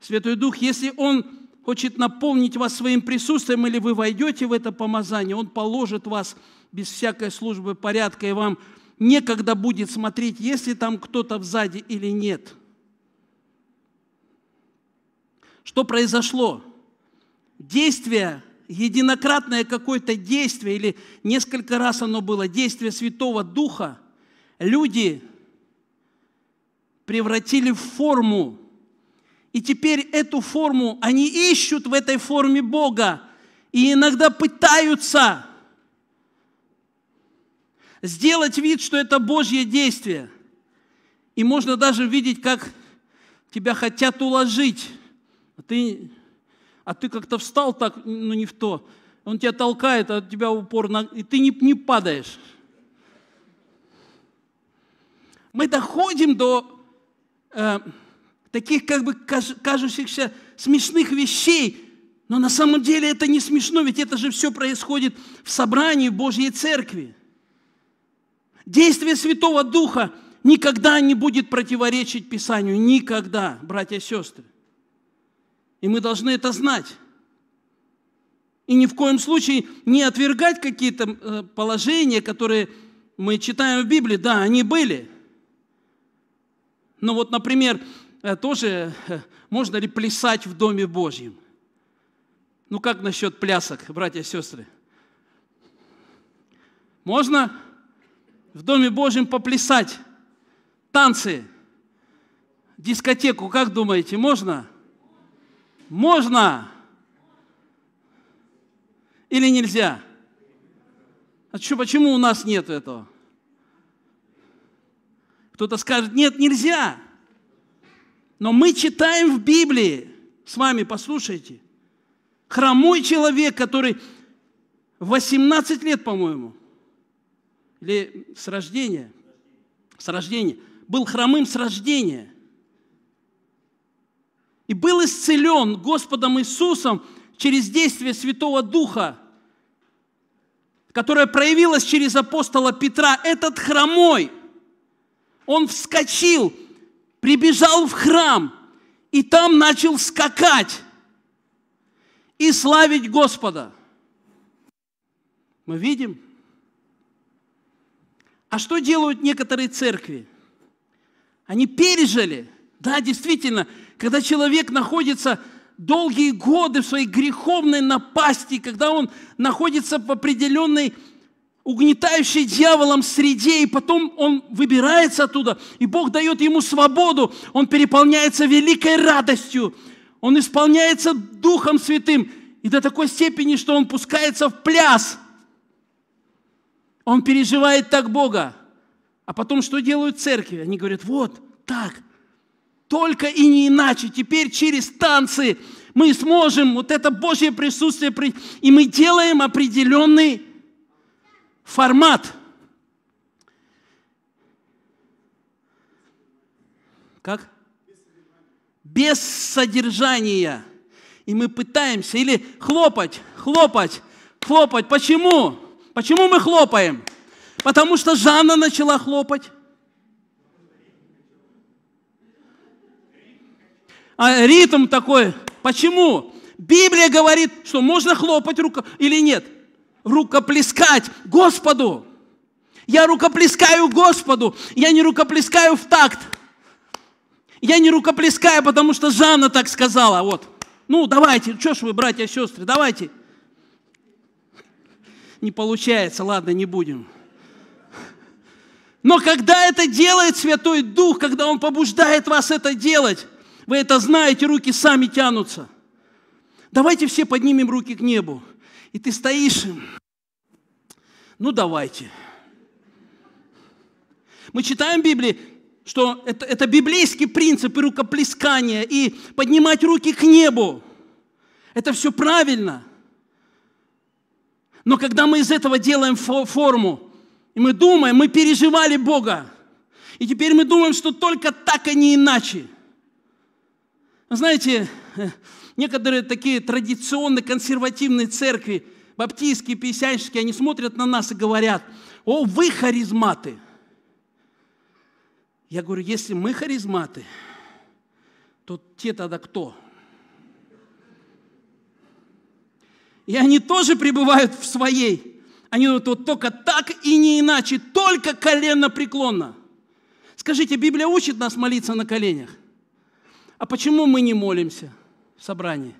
Святой Дух, если Он хочет наполнить вас своим присутствием, или вы войдете в это помазание, Он положит вас без всякой службы порядка, и вам некогда будет смотреть, есть ли там кто-то сзади или нет. Что произошло? Действие, единократное какое-то действие, или несколько раз оно было, действие Святого Духа, люди превратили в форму и теперь эту форму они ищут в этой форме Бога и иногда пытаются сделать вид, что это Божье действие. И можно даже видеть, как тебя хотят уложить. А ты, а ты как-то встал так, ну не в то. Он тебя толкает, а тебя упорно, и ты не, не падаешь. Мы доходим до э, таких как бы кажущихся смешных вещей, но на самом деле это не смешно, ведь это же все происходит в собрании Божьей Церкви. Действие Святого Духа никогда не будет противоречить Писанию, никогда, братья и сестры. И мы должны это знать. И ни в коем случае не отвергать какие-то э, положения, которые мы читаем в Библии. Да, они были. Но вот, например, Э, тоже э, можно ли плясать в Доме Божьем? Ну как насчет плясок, братья и сестры? Можно в Доме Божьем поплясать? Танцы, дискотеку, как думаете, можно? Можно! Или нельзя? А что, почему у нас нет этого? Кто-то скажет, нет, нельзя. Но мы читаем в Библии, с вами послушайте, хромой человек, который 18 лет, по-моему, или с рождения, с рождения, был хромым с рождения. И был исцелен Господом Иисусом через действие Святого Духа, которое проявилось через апостола Петра. Этот хромой, он вскочил – прибежал в храм и там начал скакать и славить Господа. Мы видим. А что делают некоторые церкви? Они пережили. Да, действительно, когда человек находится долгие годы в своей греховной напасти, когда он находится в определенной угнетающей дьяволом среде, и потом он выбирается оттуда, и Бог дает ему свободу, он переполняется великой радостью, он исполняется Духом Святым, и до такой степени, что он пускается в пляс. Он переживает так Бога. А потом что делают церкви? Они говорят, вот так, только и не иначе. Теперь через танцы мы сможем вот это Божье присутствие, и мы делаем определенный формат. Как? Без содержания. И мы пытаемся или хлопать, хлопать, хлопать. Почему? Почему мы хлопаем? Потому что Жанна начала хлопать. А ритм такой. Почему? Библия говорит, что можно хлопать рукой или нет рукоплескать Господу. Я рукоплескаю Господу. Я не рукоплескаю в такт. Я не рукоплескаю, потому что Жанна так сказала. Вот. Ну, давайте, что ж вы, братья и сестры, давайте. Не получается, ладно, не будем. Но когда это делает Святой Дух, когда Он побуждает вас это делать, вы это знаете, руки сами тянутся. Давайте все поднимем руки к небу. И ты стоишь, ну давайте. Мы читаем в Библии, что это, это библейский принцип и рукоплескание, и поднимать руки к небу. Это все правильно. Но когда мы из этого делаем форму, и мы думаем, мы переживали Бога, и теперь мы думаем, что только так, а не иначе. Знаете, э, некоторые такие традиционные консервативные церкви, баптистские, писянческие, они смотрят на нас и говорят, о, вы харизматы. Я говорю, если мы харизматы, то те тогда кто? И они тоже пребывают в своей. Они говорят, вот только так и не иначе, только колено преклонно. Скажите, Библия учит нас молиться на коленях? А почему мы не молимся? в собрании?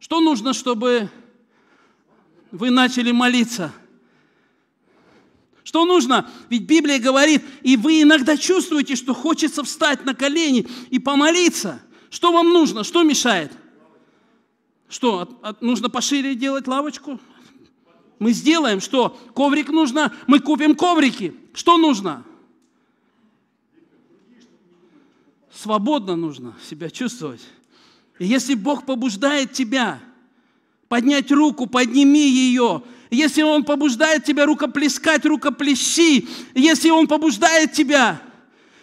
Что нужно, чтобы вы начали молиться? Что нужно? Ведь Библия говорит, и вы иногда чувствуете, что хочется встать на колени и помолиться. Что вам нужно? Что мешает? Что, от, от, нужно пошире делать лавочку? Мы сделаем что? Коврик нужно? Мы купим коврики. Что нужно? Свободно нужно себя чувствовать. И если Бог побуждает тебя поднять руку, подними ее. Если Он побуждает тебя рукоплескать, рукоплещи. Если Он побуждает тебя,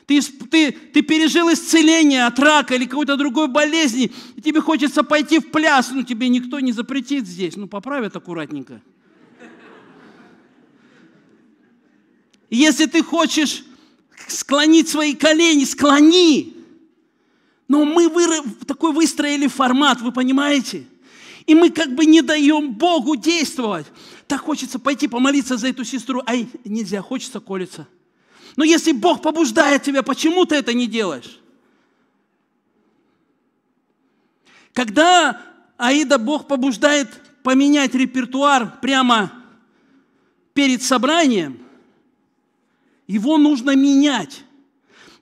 ты, ты, ты пережил исцеление от рака или какой-то другой болезни, и тебе хочется пойти в пляс, ну тебе никто не запретит здесь, ну поправят аккуратненько. Если ты хочешь склонить свои колени, склони. Но мы такой выстроили формат, вы понимаете? И мы как бы не даем Богу действовать. Так хочется пойти помолиться за эту сестру. Ай, нельзя, хочется колиться. Но если Бог побуждает тебя, почему ты это не делаешь? Когда Аида Бог побуждает поменять репертуар прямо перед собранием, его нужно менять.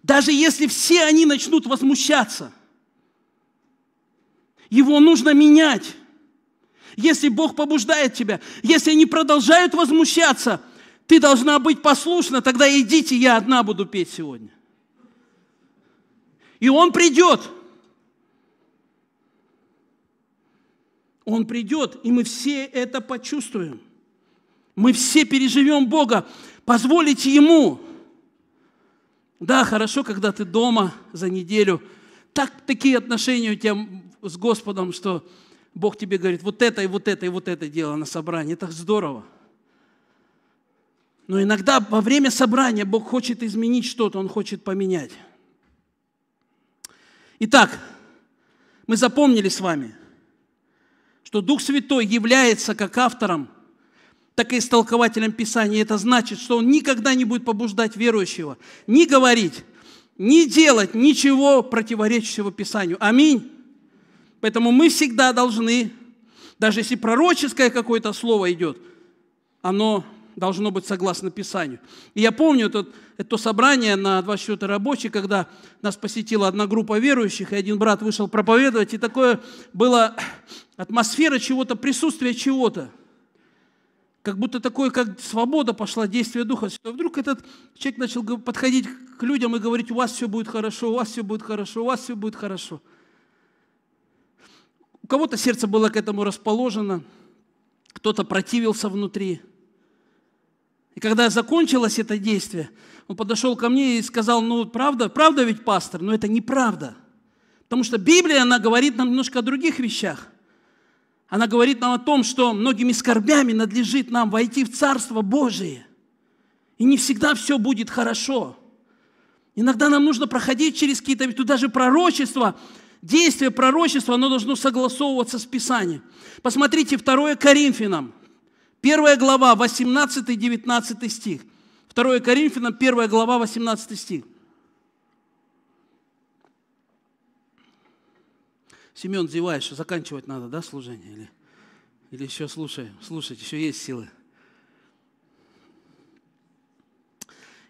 Даже если все они начнут возмущаться, его нужно менять. Если Бог побуждает тебя, если они продолжают возмущаться, ты должна быть послушна, тогда идите, я одна буду петь сегодня. И он придет. Он придет, и мы все это почувствуем. Мы все переживем Бога. Позволите Ему. Да, хорошо, когда ты дома за неделю. Так, такие отношения у тебя с Господом, что Бог тебе говорит, вот это и вот это и вот это дело на собрании. Это здорово. Но иногда во время собрания Бог хочет изменить что-то, Он хочет поменять. Итак, мы запомнили с вами, что Дух Святой является как автором так и истолкователем Писания. Это значит, что он никогда не будет побуждать верующего ни говорить, ни делать ничего противоречащего Писанию. Аминь. Поэтому мы всегда должны, даже если пророческое какое-то слово идет, оно должно быть согласно Писанию. И я помню это, это собрание на 24 рабочий, когда нас посетила одна группа верующих, и один брат вышел проповедовать, и такое было атмосфера чего-то, присутствие чего-то – как будто такое, как свобода пошла, действие Духа Святого. Вдруг этот человек начал подходить к людям и говорить, у вас все будет хорошо, у вас все будет хорошо, у вас все будет хорошо. У кого-то сердце было к этому расположено, кто-то противился внутри. И когда закончилось это действие, он подошел ко мне и сказал, ну правда, правда ведь пастор, но это неправда. Потому что Библия, она говорит нам немножко о других вещах она говорит нам о том, что многими скорбями надлежит нам войти в Царство Божие. И не всегда все будет хорошо. Иногда нам нужно проходить через какие-то, тут даже пророчество, действие пророчества, оно должно согласовываться с Писанием. Посмотрите, 2 Коринфянам, 1 глава, 18-19 стих. 2 Коринфянам, 1 глава, 18 стих. Семен, зеваешь, заканчивать надо, да, служение? Или, или еще слушай, слушать, еще есть силы.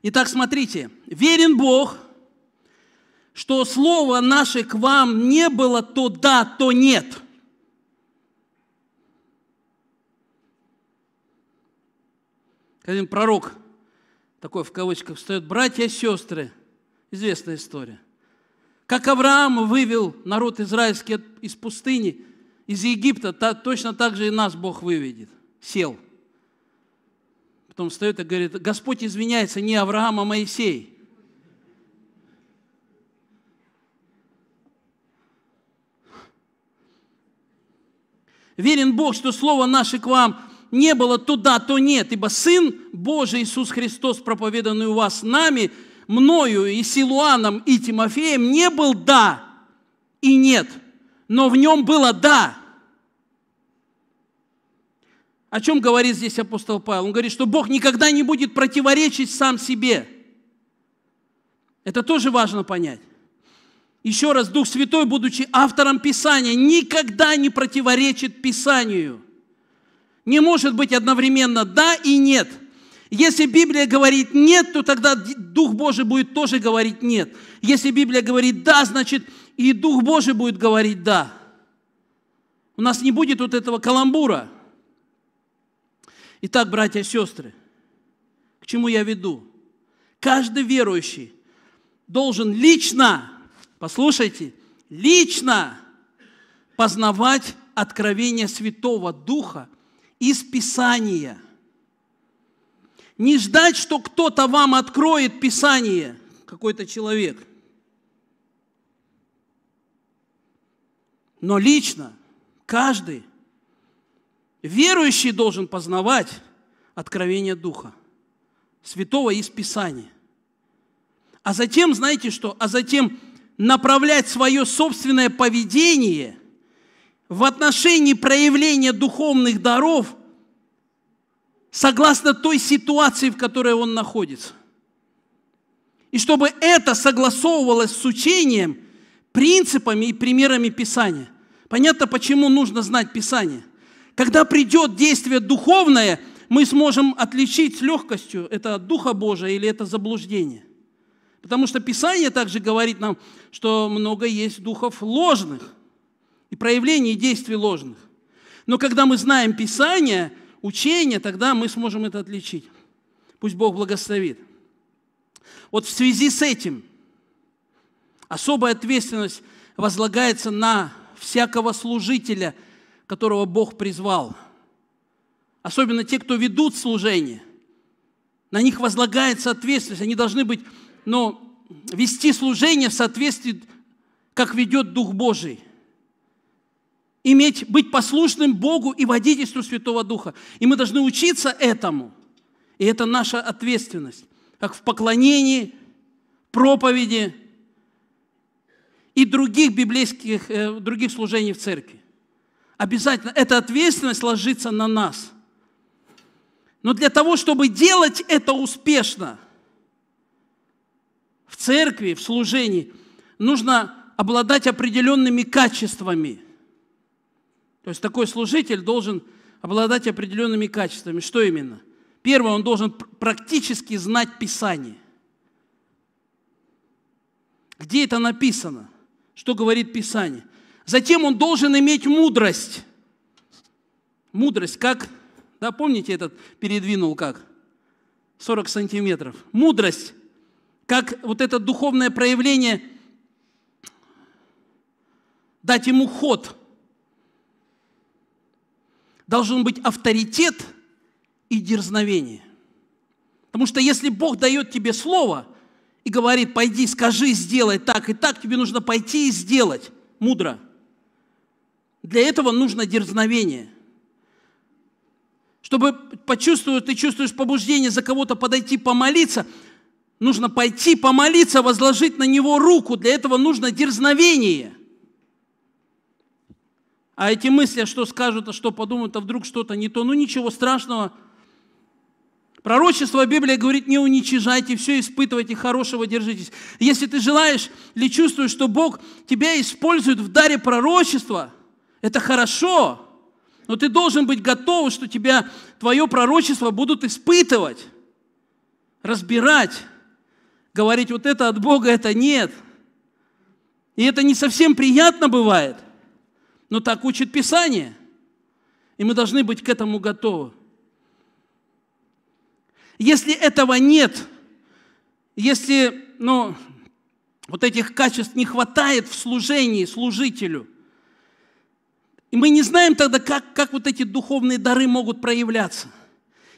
Итак, смотрите, верен Бог, что слово наше к вам не было то да, то нет. Один пророк, такой в кавычках, встает, братья и сестры, известная история. Как Авраам вывел народ израильский из пустыни, из Египта, так, точно так же и нас Бог выведет. Сел. Потом встает и говорит, Господь извиняется не Авраам, а Моисей. Верен Бог, что слово наше к вам не было туда, то нет, ибо Сын Божий Иисус Христос, проповеданный у вас нами, мною и Силуаном и Тимофеем не был «да» и «нет», но в нем было «да». О чем говорит здесь апостол Павел? Он говорит, что Бог никогда не будет противоречить сам себе. Это тоже важно понять. Еще раз, Дух Святой, будучи автором Писания, никогда не противоречит Писанию. Не может быть одновременно «да» и «нет». Если Библия говорит «нет», то тогда Дух Божий будет тоже говорить «нет». Если Библия говорит «да», значит и Дух Божий будет говорить «да». У нас не будет вот этого каламбура. Итак, братья и сестры, к чему я веду? Каждый верующий должен лично, послушайте, лично познавать откровение Святого Духа из Писания – не ждать, что кто-то вам откроет Писание, какой-то человек. Но лично каждый верующий должен познавать откровение Духа, Святого из Писания. А затем, знаете что? А затем направлять свое собственное поведение в отношении проявления духовных даров – согласно той ситуации, в которой он находится. И чтобы это согласовывалось с учением, принципами и примерами Писания. Понятно, почему нужно знать Писание. Когда придет действие духовное, мы сможем отличить с легкостью, это от Духа Божия или это заблуждение. Потому что Писание также говорит нам, что много есть духов ложных и проявлений и действий ложных. Но когда мы знаем Писание – учение, тогда мы сможем это отличить. Пусть Бог благословит. Вот в связи с этим особая ответственность возлагается на всякого служителя, которого Бог призвал. Особенно те, кто ведут служение. На них возлагается ответственность. Они должны быть, но вести служение в соответствии, как ведет Дух Божий – иметь, быть послушным Богу и водительству Святого Духа. И мы должны учиться этому. И это наша ответственность. Как в поклонении, проповеди и других библейских, э, других служений в церкви. Обязательно эта ответственность ложится на нас. Но для того, чтобы делать это успешно в церкви, в служении, нужно обладать определенными качествами – то есть такой служитель должен обладать определенными качествами. Что именно? Первое, он должен практически знать Писание. Где это написано? Что говорит Писание? Затем он должен иметь мудрость. Мудрость, как, да, помните этот передвинул как? 40 сантиметров. Мудрость, как вот это духовное проявление, дать ему ход – должен быть авторитет и дерзновение. Потому что если Бог дает тебе слово и говорит, пойди, скажи, сделай так и так, тебе нужно пойти и сделать мудро. Для этого нужно дерзновение. Чтобы почувствовать, ты чувствуешь побуждение за кого-то подойти помолиться, нужно пойти помолиться, возложить на него руку. Для этого нужно дерзновение. А эти мысли, а что скажут, а что подумают, а вдруг что-то не то, ну ничего страшного. Пророчество Библии говорит, не уничижайте, все испытывайте, хорошего держитесь. Если ты желаешь или чувствуешь, что Бог тебя использует в даре пророчества, это хорошо, но ты должен быть готов, что тебя, твое пророчество будут испытывать, разбирать, говорить, вот это от Бога, это нет. И это не совсем приятно бывает. Но так учит Писание. И мы должны быть к этому готовы. Если этого нет, если ну, вот этих качеств не хватает в служении служителю, и мы не знаем тогда, как, как вот эти духовные дары могут проявляться.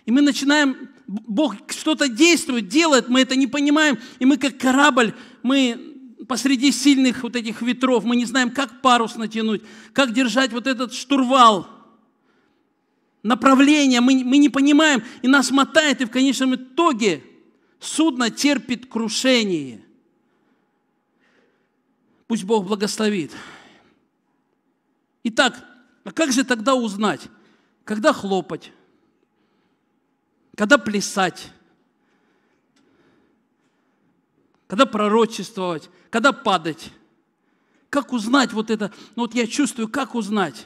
И мы начинаем, Бог что-то действует, делает, мы это не понимаем, и мы как корабль, мы посреди сильных вот этих ветров, мы не знаем, как парус натянуть, как держать вот этот штурвал, направление, мы, мы не понимаем, и нас мотает, и в конечном итоге судно терпит крушение. Пусть Бог благословит. Итак, а как же тогда узнать, когда хлопать, когда плясать, когда пророчествовать, когда падать. Как узнать вот это? Ну вот я чувствую, как узнать?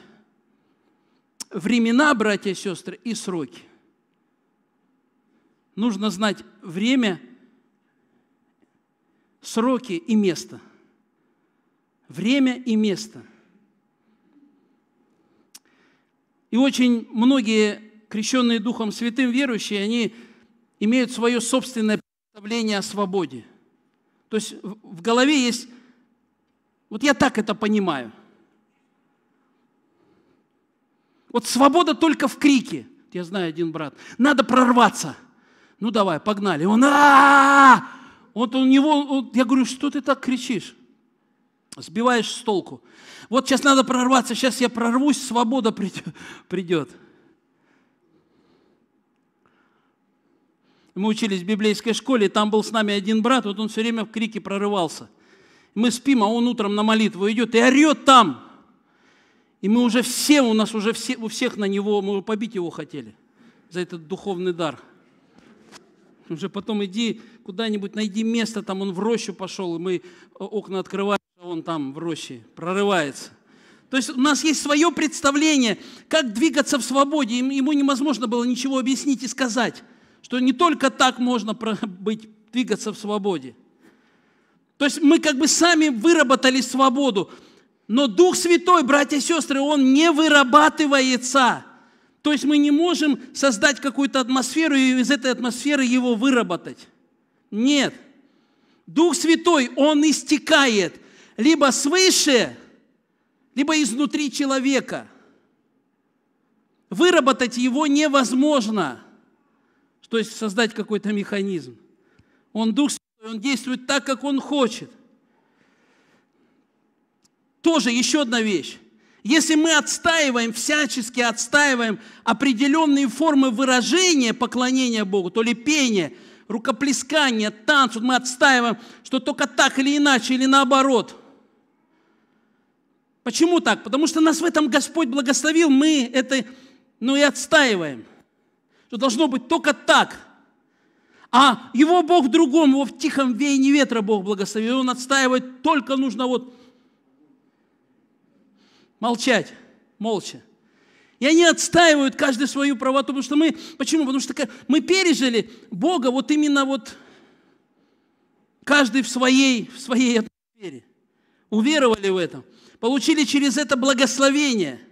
Времена, братья и сестры, и сроки. Нужно знать время, сроки и место. Время и место. И очень многие крещенные Духом Святым верующие, они имеют свое собственное представление о свободе – то есть в голове есть, вот я так это понимаю. Вот свобода только в крике. Я знаю один брат. Надо прорваться. Ну давай, погнали. Он, а Вот у него, я говорю, что ты так кричишь? Сбиваешь с толку. Вот сейчас надо прорваться, сейчас я прорвусь, свобода придет. мы учились в библейской школе, и там был с нами один брат, вот он все время в крике прорывался. Мы спим, а он утром на молитву идет и орет там. И мы уже все, у нас уже все, у всех на него, мы побить его хотели за этот духовный дар. Уже потом иди куда-нибудь, найди место, там он в рощу пошел, и мы э, окна открываем, а он там в роще прорывается. То есть у нас есть свое представление, как двигаться в свободе. Ему невозможно было ничего объяснить и сказать что не только так можно быть, двигаться в свободе. То есть мы как бы сами выработали свободу, но Дух Святой, братья и сестры, Он не вырабатывается. То есть мы не можем создать какую-то атмосферу и из этой атмосферы его выработать. Нет. Дух Святой, Он истекает либо свыше, либо изнутри человека. Выработать его невозможно то есть создать какой-то механизм. Он Дух Святой, Он действует так, как Он хочет. Тоже еще одна вещь. Если мы отстаиваем, всячески отстаиваем определенные формы выражения поклонения Богу, то ли пение, рукоплескание, танц, мы отстаиваем, что только так или иначе, или наоборот. Почему так? Потому что нас в этом Господь благословил, мы это ну и отстаиваем что должно быть только так. А его Бог другому, его в тихом веянии ветра Бог благословил. Он отстаивает, только нужно вот молчать, молча. И они отстаивают каждый свою правоту, потому что мы, почему? Потому что мы пережили Бога вот именно вот каждый в своей, в своей атмосфере. Уверовали в этом. Получили через это благословение.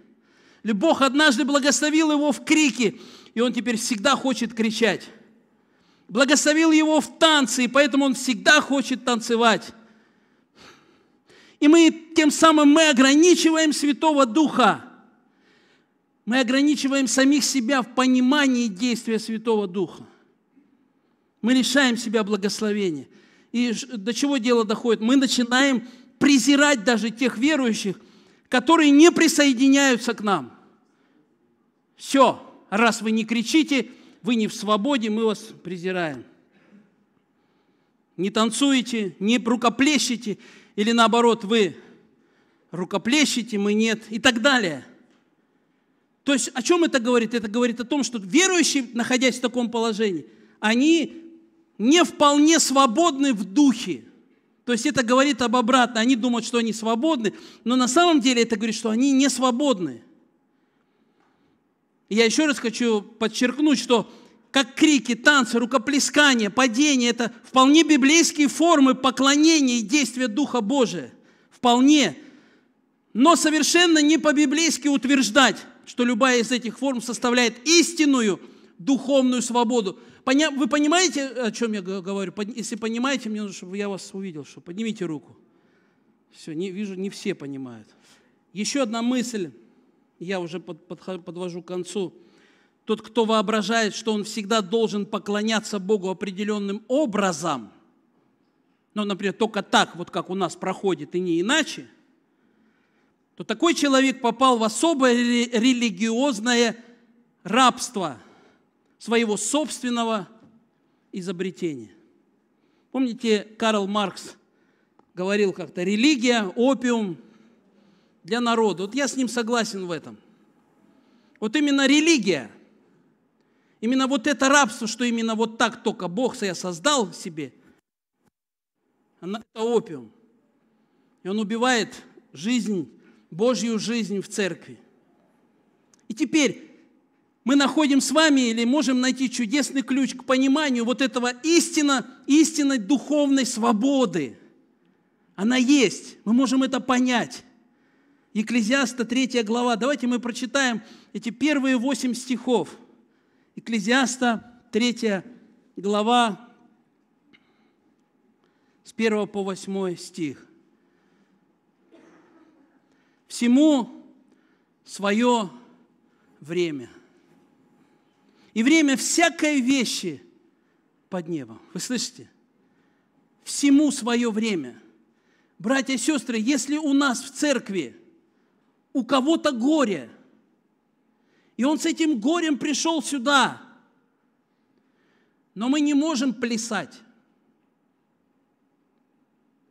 Бог однажды благословил его в крике – и он теперь всегда хочет кричать. Благословил его в танце, и поэтому он всегда хочет танцевать. И мы тем самым мы ограничиваем Святого Духа. Мы ограничиваем самих себя в понимании действия Святого Духа. Мы лишаем себя благословения. И до чего дело доходит? Мы начинаем презирать даже тех верующих, которые не присоединяются к нам. Все раз вы не кричите, вы не в свободе, мы вас презираем. Не танцуете, не рукоплещете, или наоборот, вы рукоплещете, мы нет, и так далее. То есть о чем это говорит? Это говорит о том, что верующие, находясь в таком положении, они не вполне свободны в духе. То есть это говорит об обратном. Они думают, что они свободны, но на самом деле это говорит, что они не свободны я еще раз хочу подчеркнуть, что как крики, танцы, рукоплескания, падение – это вполне библейские формы поклонения и действия Духа Божия. Вполне. Но совершенно не по-библейски утверждать, что любая из этих форм составляет истинную духовную свободу. Вы понимаете, о чем я говорю? Если понимаете, мне нужно, чтобы я вас увидел, что поднимите руку. Все, не, вижу, не все понимают. Еще одна мысль я уже под, подвожу к концу. Тот, кто воображает, что он всегда должен поклоняться Богу определенным образом, ну, например, только так, вот как у нас проходит, и не иначе, то такой человек попал в особое религиозное рабство своего собственного изобретения. Помните, Карл Маркс говорил как-то, религия, опиум – для народа. Вот я с ним согласен в этом. Вот именно религия, именно вот это рабство, что именно вот так только Бог я создал себе, это опиум. И он убивает жизнь, Божью жизнь в церкви. И теперь мы находим с вами или можем найти чудесный ключ к пониманию вот этого истина, истинной духовной свободы. Она есть, мы можем это понять. Екклезиаста 3 глава. Давайте мы прочитаем эти первые восемь стихов. Екклезиаста 3 глава с 1 по 8 стих. Всему свое время. И время всякой вещи под небом. Вы слышите? Всему свое время. Братья и сестры, если у нас в церкви – у кого-то горе. И он с этим горем пришел сюда. Но мы не можем плясать.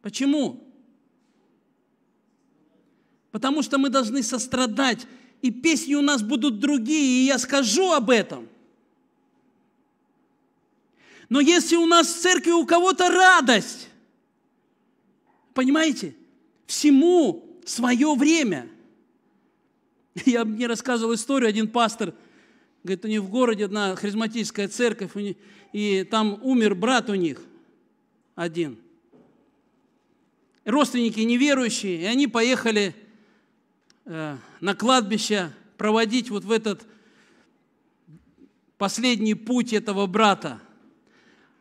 Почему? Потому что мы должны сострадать, и песни у нас будут другие, и я скажу об этом. Но если у нас в церкви у кого-то радость, понимаете, всему свое время – Я мне рассказывал историю, один пастор, говорит, у них в городе одна харизматическая церковь, них, и там умер брат у них один. Родственники неверующие, и они поехали э, на кладбище проводить вот в этот последний путь этого брата.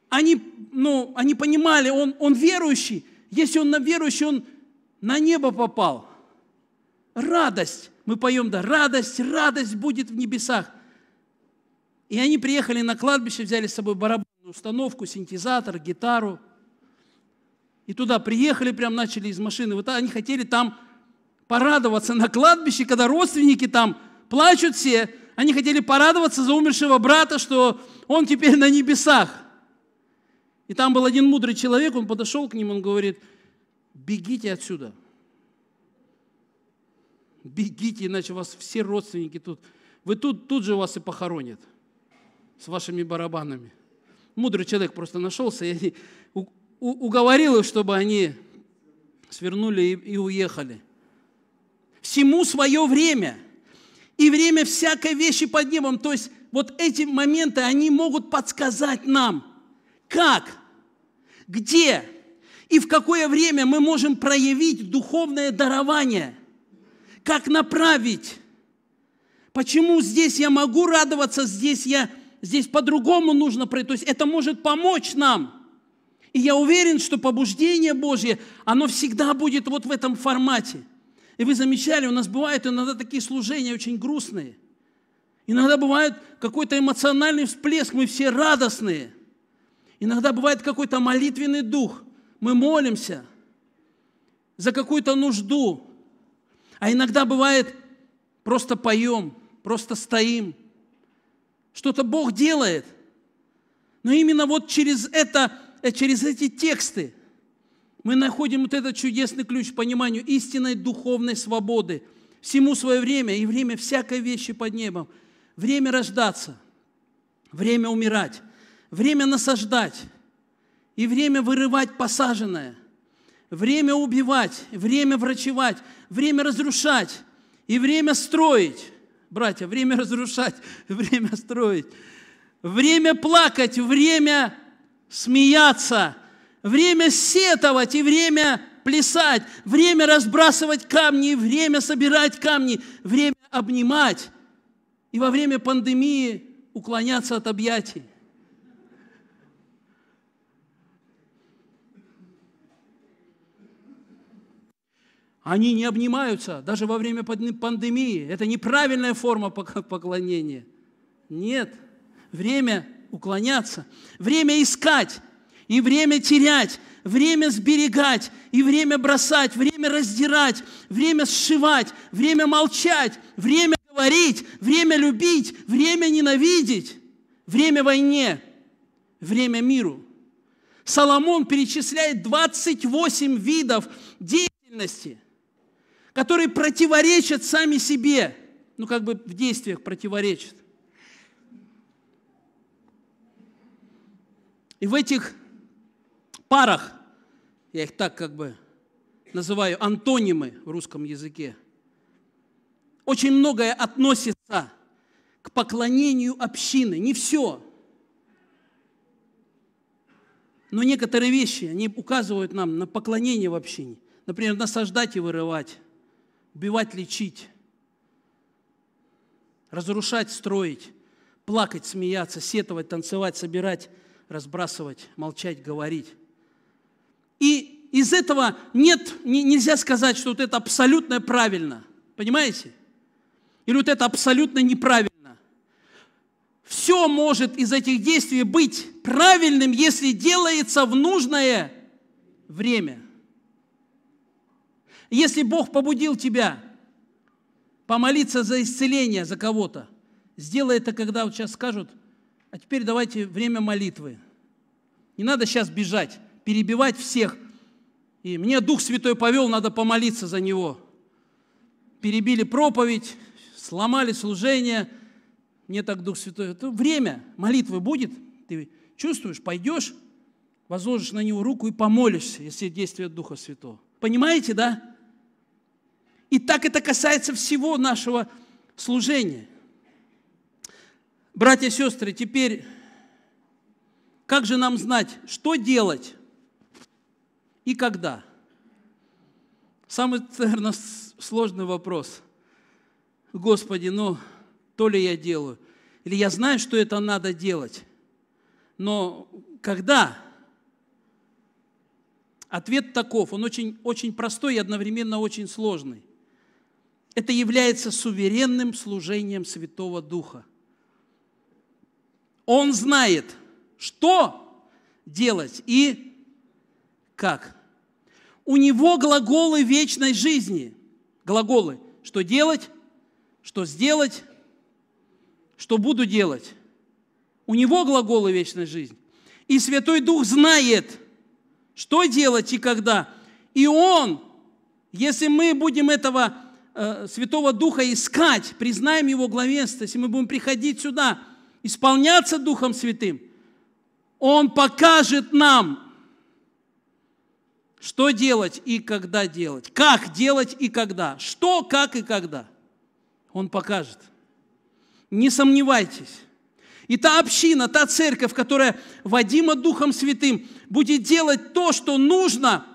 Они, ну, они понимали, он, он верующий, если он на верующий, он на небо попал – радость. Мы поем, да, радость, радость будет в небесах. И они приехали на кладбище, взяли с собой барабанную установку, синтезатор, гитару. И туда приехали, прям начали из машины. Вот они хотели там порадоваться на кладбище, когда родственники там плачут все. Они хотели порадоваться за умершего брата, что он теперь на небесах. И там был один мудрый человек, он подошел к ним, он говорит, бегите отсюда – бегите, иначе вас все родственники тут. Вы тут, тут же вас и похоронят с вашими барабанами. Мудрый человек просто нашелся и уговорил их, чтобы они свернули и, и уехали. Всему свое время. И время всякой вещи под небом. То есть вот эти моменты, они могут подсказать нам, как, где и в какое время мы можем проявить духовное дарование – как направить. Почему здесь я могу радоваться, здесь я здесь по-другому нужно пройти. То есть это может помочь нам. И я уверен, что побуждение Божье, оно всегда будет вот в этом формате. И вы замечали, у нас бывают иногда такие служения очень грустные. Иногда бывает какой-то эмоциональный всплеск, мы все радостные. Иногда бывает какой-то молитвенный дух, мы молимся за какую-то нужду, а иногда бывает, просто поем, просто стоим. Что-то Бог делает. Но именно вот через, это, э, через эти тексты мы находим вот этот чудесный ключ к пониманию истинной духовной свободы. Всему свое время и время всякой вещи под небом. Время рождаться, время умирать, время насаждать и время вырывать посаженное – время убивать, время врачевать, время разрушать и время строить. Братья, время разрушать, время строить. Время плакать, время смеяться, время сетовать и время плясать, время разбрасывать камни время собирать камни, время обнимать и во время пандемии уклоняться от объятий. Они не обнимаются даже во время пандемии. Это неправильная форма поклонения. Нет. Время уклоняться, время искать и время терять, время сберегать и время бросать, время раздирать, время сшивать, время молчать, время говорить, время любить, время ненавидеть, время войне, время миру. Соломон перечисляет 28 видов деятельности – которые противоречат сами себе, ну как бы в действиях противоречат. И в этих парах, я их так как бы называю антонимы в русском языке, очень многое относится к поклонению общины. Не все. Но некоторые вещи, они указывают нам на поклонение в общине. Например, насаждать и вырывать убивать, лечить, разрушать, строить, плакать, смеяться, сетовать, танцевать, собирать, разбрасывать, молчать, говорить. И из этого нет, нельзя сказать, что вот это абсолютно правильно. Понимаете? Или вот это абсолютно неправильно. Все может из этих действий быть правильным, если делается в нужное время – если Бог побудил тебя помолиться за исцеление за кого-то, сделай это, когда вот сейчас скажут, а теперь давайте время молитвы. Не надо сейчас бежать, перебивать всех. И мне Дух Святой повел, надо помолиться за него. Перебили проповедь, сломали служение. Мне так Дух Святой. Это время молитвы будет. Ты чувствуешь, пойдешь, возложишь на него руку и помолишься, если действие Духа Святого. Понимаете, да? И так это касается всего нашего служения. Братья и сестры, теперь как же нам знать, что делать и когда? Самый, наверное, сложный вопрос. Господи, ну, то ли я делаю, или я знаю, что это надо делать, но когда? Ответ таков, он очень, очень простой и одновременно очень сложный. Это является суверенным служением Святого Духа. Он знает, что делать и как. У него глаголы вечной жизни. Глаголы, что делать, что сделать, что буду делать. У него глаголы вечной жизни. И Святой Дух знает, что делать и когда. И Он, если мы будем этого Э, Святого Духа искать, признаем Его главенство, если мы будем приходить сюда, исполняться Духом Святым, Он покажет нам, что делать и когда делать, как делать и когда, что, как и когда. Он покажет. Не сомневайтесь. И та община, та церковь, которая водима Духом Святым, будет делать то, что нужно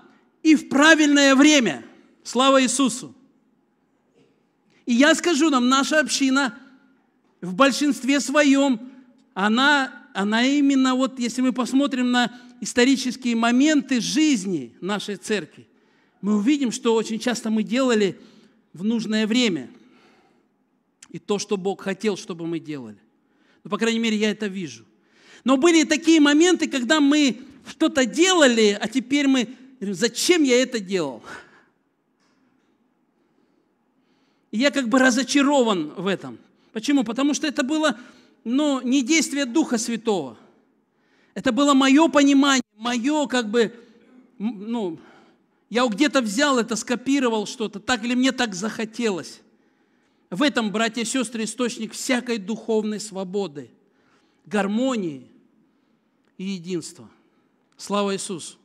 и в правильное время. Слава Иисусу! И я скажу нам, наша община в большинстве своем, она, она именно вот, если мы посмотрим на исторические моменты жизни нашей церкви, мы увидим, что очень часто мы делали в нужное время и то, что Бог хотел, чтобы мы делали. Ну, по крайней мере, я это вижу. Но были такие моменты, когда мы что-то делали, а теперь мы говорим, зачем я это делал? И я как бы разочарован в этом. Почему? Потому что это было ну, не действие Духа Святого. Это было мое понимание, мое как бы, ну, я где-то взял это, скопировал что-то, так или мне так захотелось. В этом, братья и сестры, источник всякой духовной свободы, гармонии и единства. Слава Иисусу!